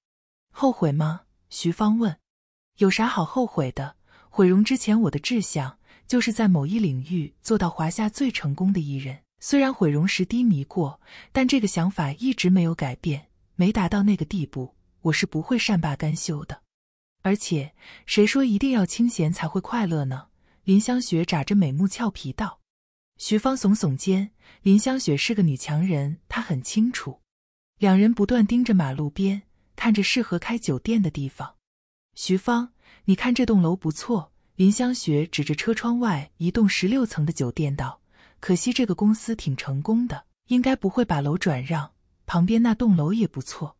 后悔吗？徐芳问。“有啥好后悔的？毁容之前，我的志向就是在某一领域做到华夏最成功的艺人。虽然毁容时低迷过，但这个想法一直没有改变。没达到那个地步，我是不会善罢甘休的。而且，谁说一定要清闲才会快乐呢？”林香雪眨着美目，俏皮道：“徐芳，耸耸肩。林香雪是个女强人，她很清楚。”两人不断盯着马路边，看着适合开酒店的地方。徐芳，你看这栋楼不错。”林香雪指着车窗外一栋十六层的酒店道：“可惜这个公司挺成功的，应该不会把楼转让。旁边那栋楼也不错。”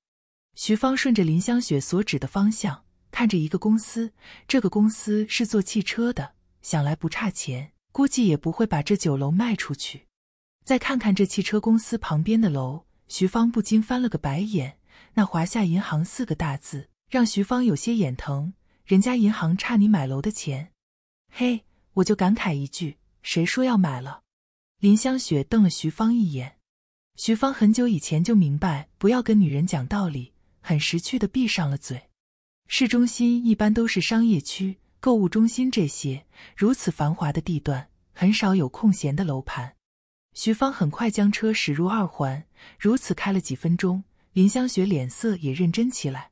徐芳顺着林香雪所指的方向，看着一个公司。这个公司是做汽车的。想来不差钱，估计也不会把这酒楼卖出去。再看看这汽车公司旁边的楼，徐芳不禁翻了个白眼。那华夏银行四个大字让徐芳有些眼疼。人家银行差你买楼的钱，嘿，我就感慨一句：谁说要买了？林香雪瞪了徐芳一眼。徐芳很久以前就明白，不要跟女人讲道理，很识趣的闭上了嘴。市中心一般都是商业区。购物中心这些如此繁华的地段，很少有空闲的楼盘。徐芳很快将车驶入二环，如此开了几分钟，林香雪脸色也认真起来。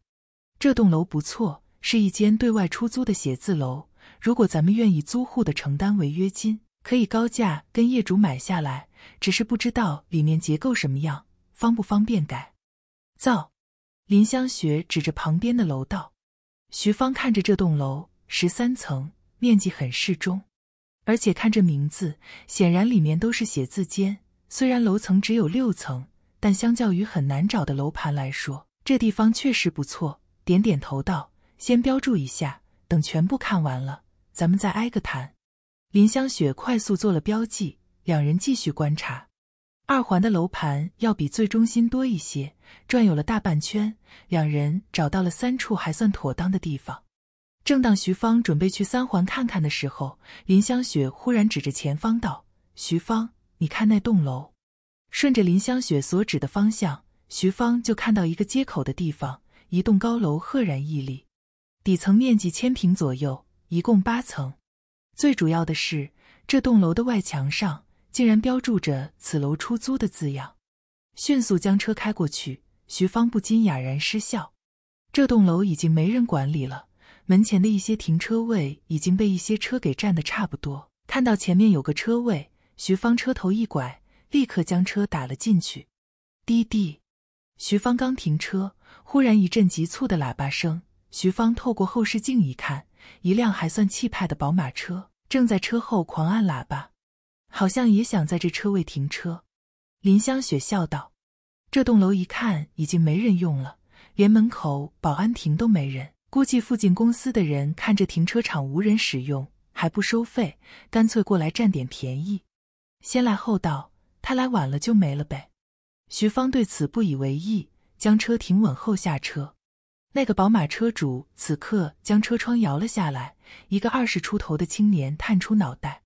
这栋楼不错，是一间对外出租的写字楼。如果咱们愿意，租户的承担违约金，可以高价跟业主买下来。只是不知道里面结构什么样，方不方便改造？林香雪指着旁边的楼道，徐芳看着这栋楼。十三层，面积很适中，而且看这名字，显然里面都是写字间。虽然楼层只有六层，但相较于很难找的楼盘来说，这地方确实不错。点点头道：“先标注一下，等全部看完了，咱们再挨个谈。”林香雪快速做了标记，两人继续观察。二环的楼盘要比最中心多一些，转悠了大半圈，两人找到了三处还算妥当的地方。正当徐芳准备去三环看看的时候，林香雪忽然指着前方道：“徐芳，你看那栋楼。”顺着林香雪所指的方向，徐芳就看到一个街口的地方，一栋高楼赫然屹立，底层面积千平左右，一共八层。最主要的是，这栋楼的外墙上竟然标注着“此楼出租”的字样。迅速将车开过去，徐芳不禁哑然失笑：这栋楼已经没人管理了。门前的一些停车位已经被一些车给占得差不多。看到前面有个车位，徐芳车头一拐，立刻将车打了进去。滴滴！徐芳刚停车，忽然一阵急促的喇叭声。徐芳透过后视镜一看，一辆还算气派的宝马车正在车后狂按喇叭，好像也想在这车位停车。林香雪笑道：“这栋楼一看已经没人用了，连门口保安亭都没人。”估计附近公司的人看着停车场无人使用，还不收费，干脆过来占点便宜。先来后到，他来晚了就没了呗。徐芳对此不以为意，将车停稳后下车。那个宝马车主此刻将车窗摇了下来，一个二十出头的青年探出脑袋，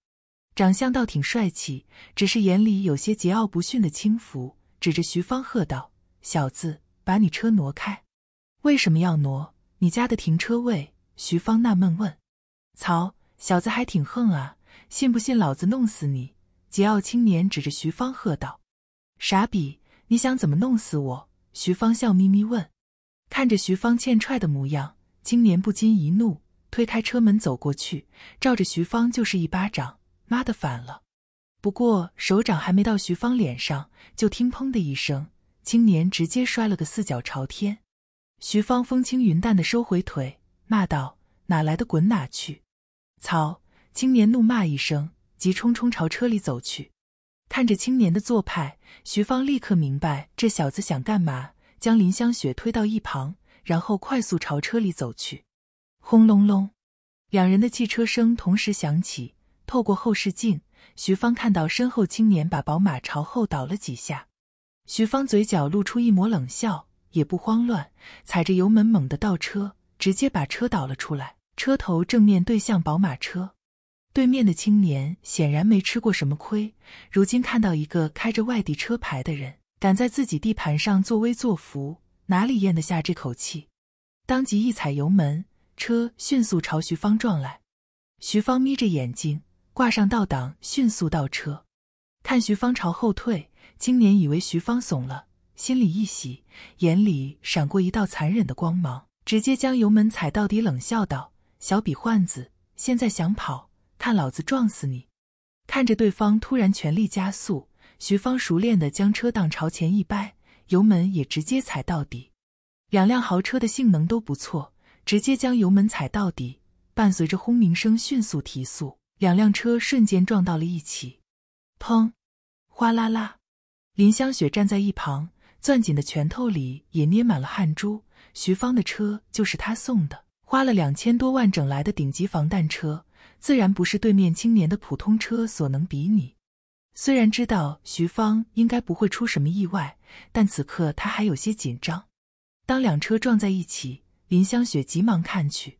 长相倒挺帅气，只是眼里有些桀骜不驯的轻浮，指着徐芳喝道：“小子，把你车挪开！为什么要挪？”你家的停车位？徐芳纳闷问。操，小子还挺横啊！信不信老子弄死你？桀骜青年指着徐芳喝道：“傻比，你想怎么弄死我？”徐芳笑眯眯问。看着徐芳欠踹的模样，青年不禁一怒，推开车门走过去，照着徐芳就是一巴掌。妈的，反了！不过手掌还没到徐芳脸上，就听“砰”的一声，青年直接摔了个四脚朝天。徐芳风轻云淡地收回腿，骂道：“哪来的滚哪去！”操！青年怒骂一声，急冲冲朝车里走去。看着青年的做派，徐芳立刻明白这小子想干嘛，将林香雪推到一旁，然后快速朝车里走去。轰隆隆，两人的汽车声同时响起。透过后视镜，徐芳看到身后青年把宝马朝后倒了几下。徐芳嘴角露出一抹冷笑。也不慌乱，踩着油门猛地倒车，直接把车倒了出来，车头正面对向宝马车。对面的青年显然没吃过什么亏，如今看到一个开着外地车牌的人敢在自己地盘上作威作福，哪里咽得下这口气？当即一踩油门，车迅速朝徐芳撞来。徐芳眯着眼睛，挂上倒挡，迅速倒车。看徐芳朝后退，青年以为徐芳怂了。心里一喜，眼里闪过一道残忍的光芒，直接将油门踩到底，冷笑道：“小比换子，现在想跑，看老子撞死你！”看着对方突然全力加速，徐芳熟练的将车挡朝前一掰，油门也直接踩到底。两辆豪车的性能都不错，直接将油门踩到底，伴随着轰鸣声迅速提速，两辆车瞬间撞到了一起。砰！哗啦啦！林香雪站在一旁。攥紧的拳头里也捏满了汗珠。徐芳的车就是他送的，花了两千多万整来的顶级防弹车，自然不是对面青年的普通车所能比拟。虽然知道徐芳应该不会出什么意外，但此刻他还有些紧张。当两车撞在一起，林香雪急忙看去，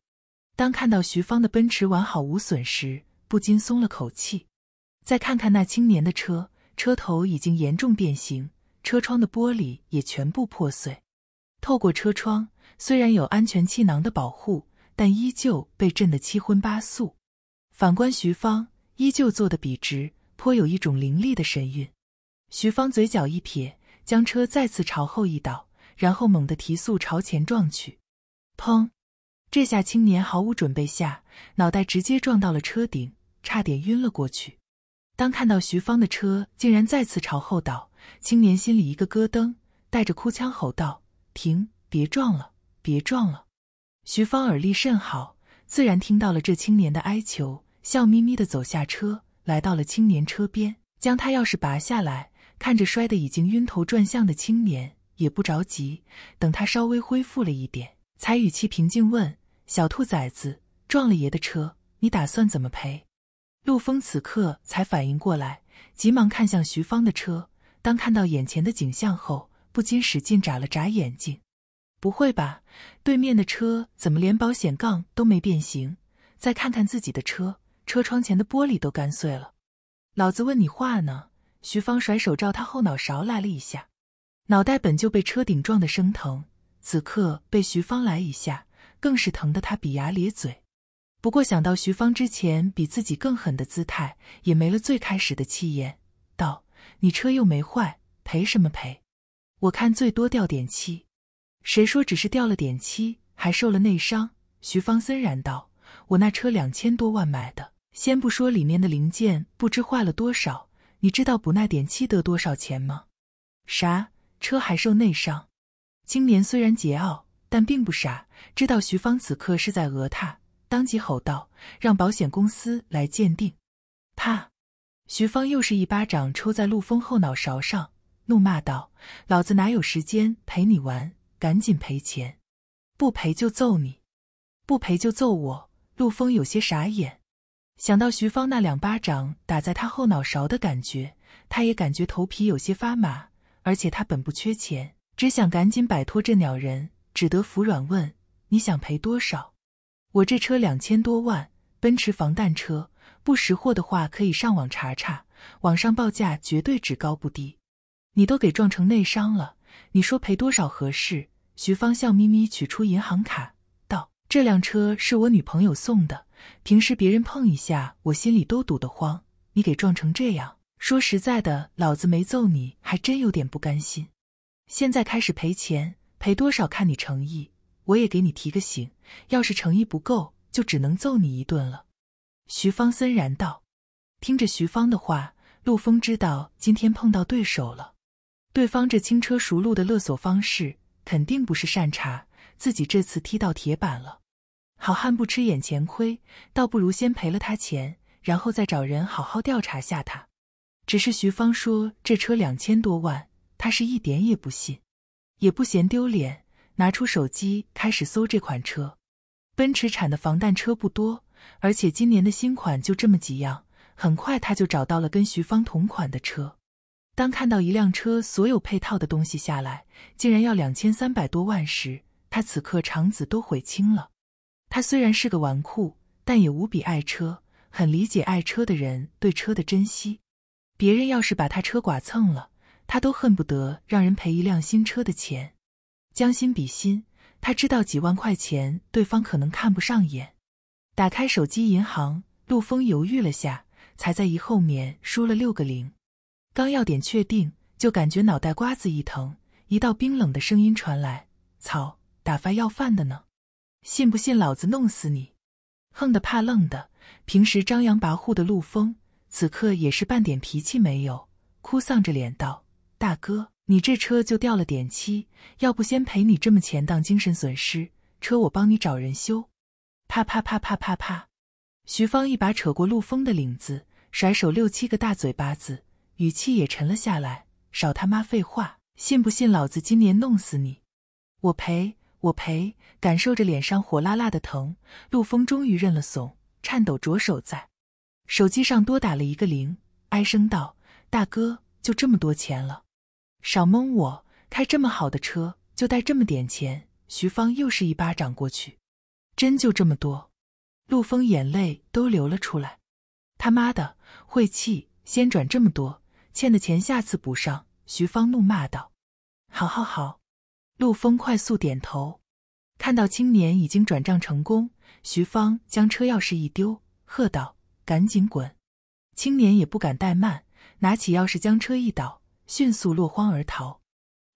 当看到徐芳的奔驰完好无损时，不禁松了口气。再看看那青年的车，车头已经严重变形。车窗的玻璃也全部破碎，透过车窗，虽然有安全气囊的保护，但依旧被震得七荤八素。反观徐芳，依旧坐得笔直，颇有一种凌厉的神韵。徐芳嘴角一撇，将车再次朝后一倒，然后猛地提速朝前撞去。砰！这下青年毫无准备下，脑袋直接撞到了车顶，差点晕了过去。当看到徐芳的车竟然再次朝后倒，青年心里一个咯噔，带着哭腔吼道：“停！别撞了！别撞了！”徐芳耳力甚好，自然听到了这青年的哀求，笑眯眯的走下车，来到了青年车边，将他钥匙拔下来，看着摔得已经晕头转向的青年，也不着急，等他稍微恢复了一点，才语气平静问：“小兔崽子，撞了爷的车，你打算怎么赔？”陆峰此刻才反应过来，急忙看向徐芳的车。当看到眼前的景象后，不禁使劲眨了眨眼睛。不会吧？对面的车怎么连保险杠都没变形？再看看自己的车，车窗前的玻璃都干碎了。老子问你话呢！徐芳甩手照他后脑勺来了一下，脑袋本就被车顶撞得生疼，此刻被徐芳来一下，更是疼得他龇牙咧嘴。不过想到徐芳之前比自己更狠的姿态，也没了最开始的气焰。你车又没坏，赔什么赔？我看最多掉点漆。谁说只是掉了点漆，还受了内伤？徐芳森然道：“我那车两千多万买的，先不说里面的零件不知坏了多少，你知道补那点漆得多少钱吗？”啥？车还受内伤？青年虽然桀骜，但并不傻，知道徐芳此刻是在讹他，当即吼道：“让保险公司来鉴定！”啪。徐芳又是一巴掌抽在陆峰后脑勺上，怒骂道：“老子哪有时间陪你玩？赶紧赔钱，不赔就揍你！不赔就揍我！”陆峰有些傻眼，想到徐芳那两巴掌打在他后脑勺的感觉，他也感觉头皮有些发麻。而且他本不缺钱，只想赶紧摆脱这鸟人，只得服软问：“你想赔多少？我这车两千多万，奔驰防弹车。”不识货的话，可以上网查查。网上报价绝对只高不低。你都给撞成内伤了，你说赔多少合适？徐芳笑眯眯取出银行卡，道：“这辆车是我女朋友送的，平时别人碰一下，我心里都堵得慌。你给撞成这样，说实在的，老子没揍你，还真有点不甘心。现在开始赔钱，赔多少看你诚意。我也给你提个醒，要是诚意不够，就只能揍你一顿了。”徐芳森然道：“听着，徐芳的话，陆峰知道今天碰到对手了。对方这轻车熟路的勒索方式，肯定不是善茬。自己这次踢到铁板了。好汉不吃眼前亏，倒不如先赔了他钱，然后再找人好好调查下他。只是徐芳说这车两千多万，他是一点也不信，也不嫌丢脸，拿出手机开始搜这款车。奔驰产的防弹车不多。”而且今年的新款就这么几样，很快他就找到了跟徐芳同款的车。当看到一辆车所有配套的东西下来，竟然要两千三百多万时，他此刻肠子都悔青了。他虽然是个纨绔，但也无比爱车，很理解爱车的人对车的珍惜。别人要是把他车剐蹭了，他都恨不得让人赔一辆新车的钱。将心比心，他知道几万块钱对方可能看不上眼。打开手机银行，陆峰犹豫了下，才在一后面输了六个零。刚要点确定，就感觉脑袋瓜子一疼，一道冰冷的声音传来：“操，打发要饭的呢？信不信老子弄死你？”横的怕愣的，平时张扬跋扈的陆峰，此刻也是半点脾气没有，哭丧着脸道：“大哥，你这车就掉了点漆，要不先赔你这么钱当精神损失？车我帮你找人修。”啪啪啪啪啪啪！徐芳一把扯过陆峰的领子，甩手六七个大嘴巴子，语气也沉了下来：“少他妈废话，信不信老子今年弄死你？我赔，我赔！”感受着脸上火辣辣的疼，陆峰终于认了怂，颤抖着手在手机上多打了一个零，哀声道：“大哥，就这么多钱了，少蒙我！开这么好的车，就带这么点钱。”徐芳又是一巴掌过去。真就这么多，陆峰眼泪都流了出来。他妈的，晦气！先转这么多，欠的钱下次补上。徐芳怒骂道：“好好好！”陆峰快速点头。看到青年已经转账成功，徐芳将车钥匙一丢，喝道：“赶紧滚！”青年也不敢怠慢，拿起钥匙将车一倒，迅速落荒而逃。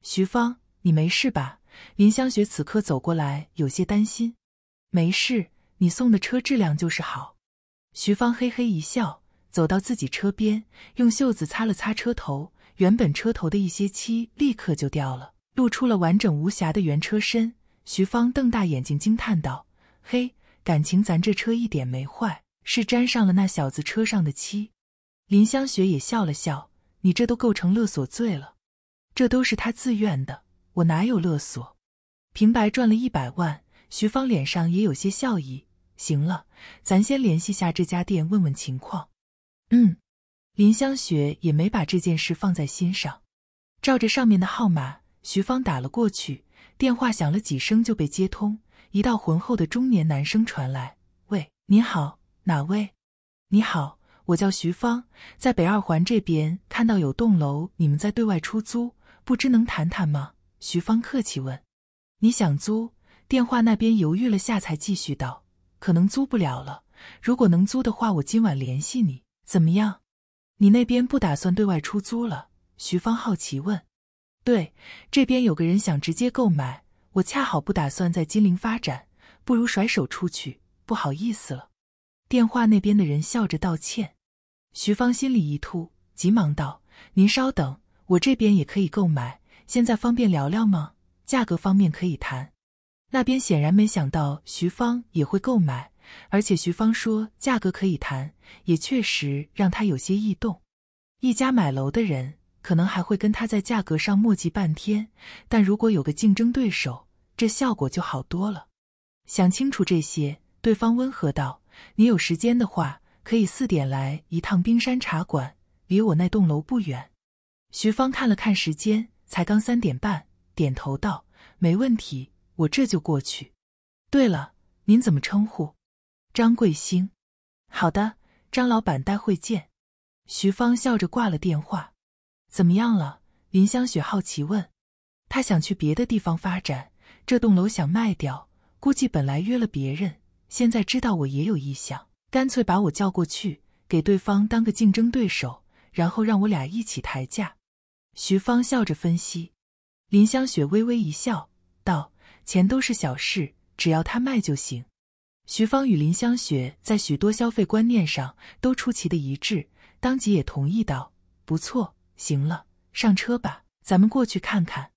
徐芳，你没事吧？林香雪此刻走过来，有些担心。没事，你送的车质量就是好。徐芳嘿嘿一笑，走到自己车边，用袖子擦了擦车头，原本车头的一些漆立刻就掉了，露出了完整无瑕的原车身。徐芳瞪大眼睛惊叹道：“嘿，感情咱这车一点没坏，是沾上了那小子车上的漆。”林香雪也笑了笑：“你这都构成勒索罪了，这都是他自愿的，我哪有勒索，平白赚了一百万。”徐芳脸上也有些笑意。行了，咱先联系下这家店问问情况。嗯，林香雪也没把这件事放在心上。照着上面的号码，徐芳打了过去。电话响了几声就被接通，一道浑厚的中年男声传来：“喂，你好，哪位？”“你好，我叫徐芳，在北二环这边看到有栋楼，你们在对外出租，不知能谈谈吗？”徐芳客气问。“你想租？”电话那边犹豫了下，才继续道：“可能租不了了。如果能租的话，我今晚联系你。怎么样？你那边不打算对外出租了？”徐芳好奇问。“对，这边有个人想直接购买。我恰好不打算在金陵发展，不如甩手出去。不好意思了。”电话那边的人笑着道歉。徐芳心里一突，急忙道：“您稍等，我这边也可以购买。现在方便聊聊吗？价格方面可以谈。”那边显然没想到徐芳也会购买，而且徐芳说价格可以谈，也确实让他有些异动。一家买楼的人可能还会跟他在价格上磨叽半天，但如果有个竞争对手，这效果就好多了。想清楚这些，对方温和道：“你有时间的话，可以四点来一趟冰山茶馆，离我那栋楼不远。”徐芳看了看时间，才刚三点半，点头道：“没问题。”我这就过去。对了，您怎么称呼？张贵兴。好的，张老板，待会见。徐芳笑着挂了电话。怎么样了？林香雪好奇问。他想去别的地方发展，这栋楼想卖掉，估计本来约了别人，现在知道我也有意向，干脆把我叫过去，给对方当个竞争对手，然后让我俩一起抬价。徐芳笑着分析。林香雪微微一笑，道。钱都是小事，只要他卖就行。徐芳与林香雪在许多消费观念上都出奇的一致，当即也同意道：“不错，行了，上车吧，咱们过去看看。”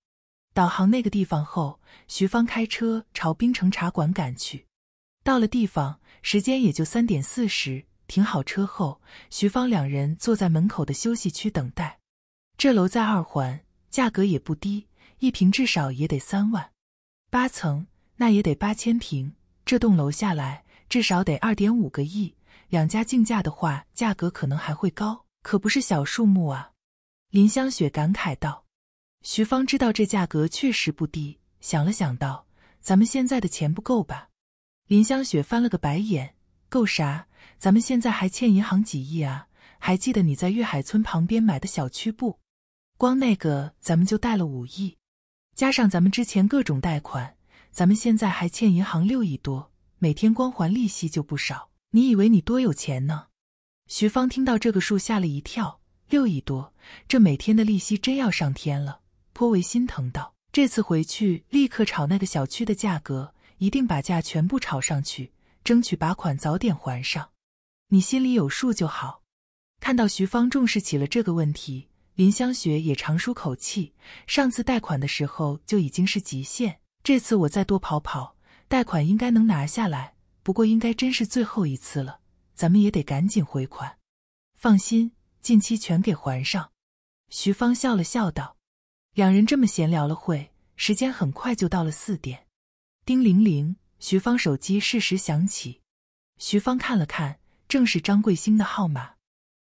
导航那个地方后，徐芳开车朝冰城茶馆赶去。到了地方，时间也就三点四十。停好车后，徐芳两人坐在门口的休息区等待。这楼在二环，价格也不低，一平至少也得三万。八层，那也得八千平，这栋楼下来至少得二点五个亿。两家竞价的话，价格可能还会高，可不是小数目啊。”林香雪感慨道。徐芳知道这价格确实不低，想了想道：“咱们现在的钱不够吧？”林香雪翻了个白眼：“够啥？咱们现在还欠银行几亿啊！还记得你在粤海村旁边买的小区不？光那个咱们就贷了五亿。”加上咱们之前各种贷款，咱们现在还欠银行六亿多，每天光还利息就不少。你以为你多有钱呢？徐芳听到这个数吓了一跳，六亿多，这每天的利息真要上天了，颇为心疼道：“这次回去立刻炒那个小区的价格，一定把价全部炒上去，争取把款早点还上。你心里有数就好。”看到徐芳重视起了这个问题。林香雪也长舒口气，上次贷款的时候就已经是极限，这次我再多跑跑，贷款应该能拿下来。不过应该真是最后一次了，咱们也得赶紧回款。放心，近期全给还上。徐芳笑了笑，道：“两人这么闲聊了会，时间很快就到了四点。叮铃铃，徐芳手机适时响起。徐芳看了看，正是张桂兴的号码。”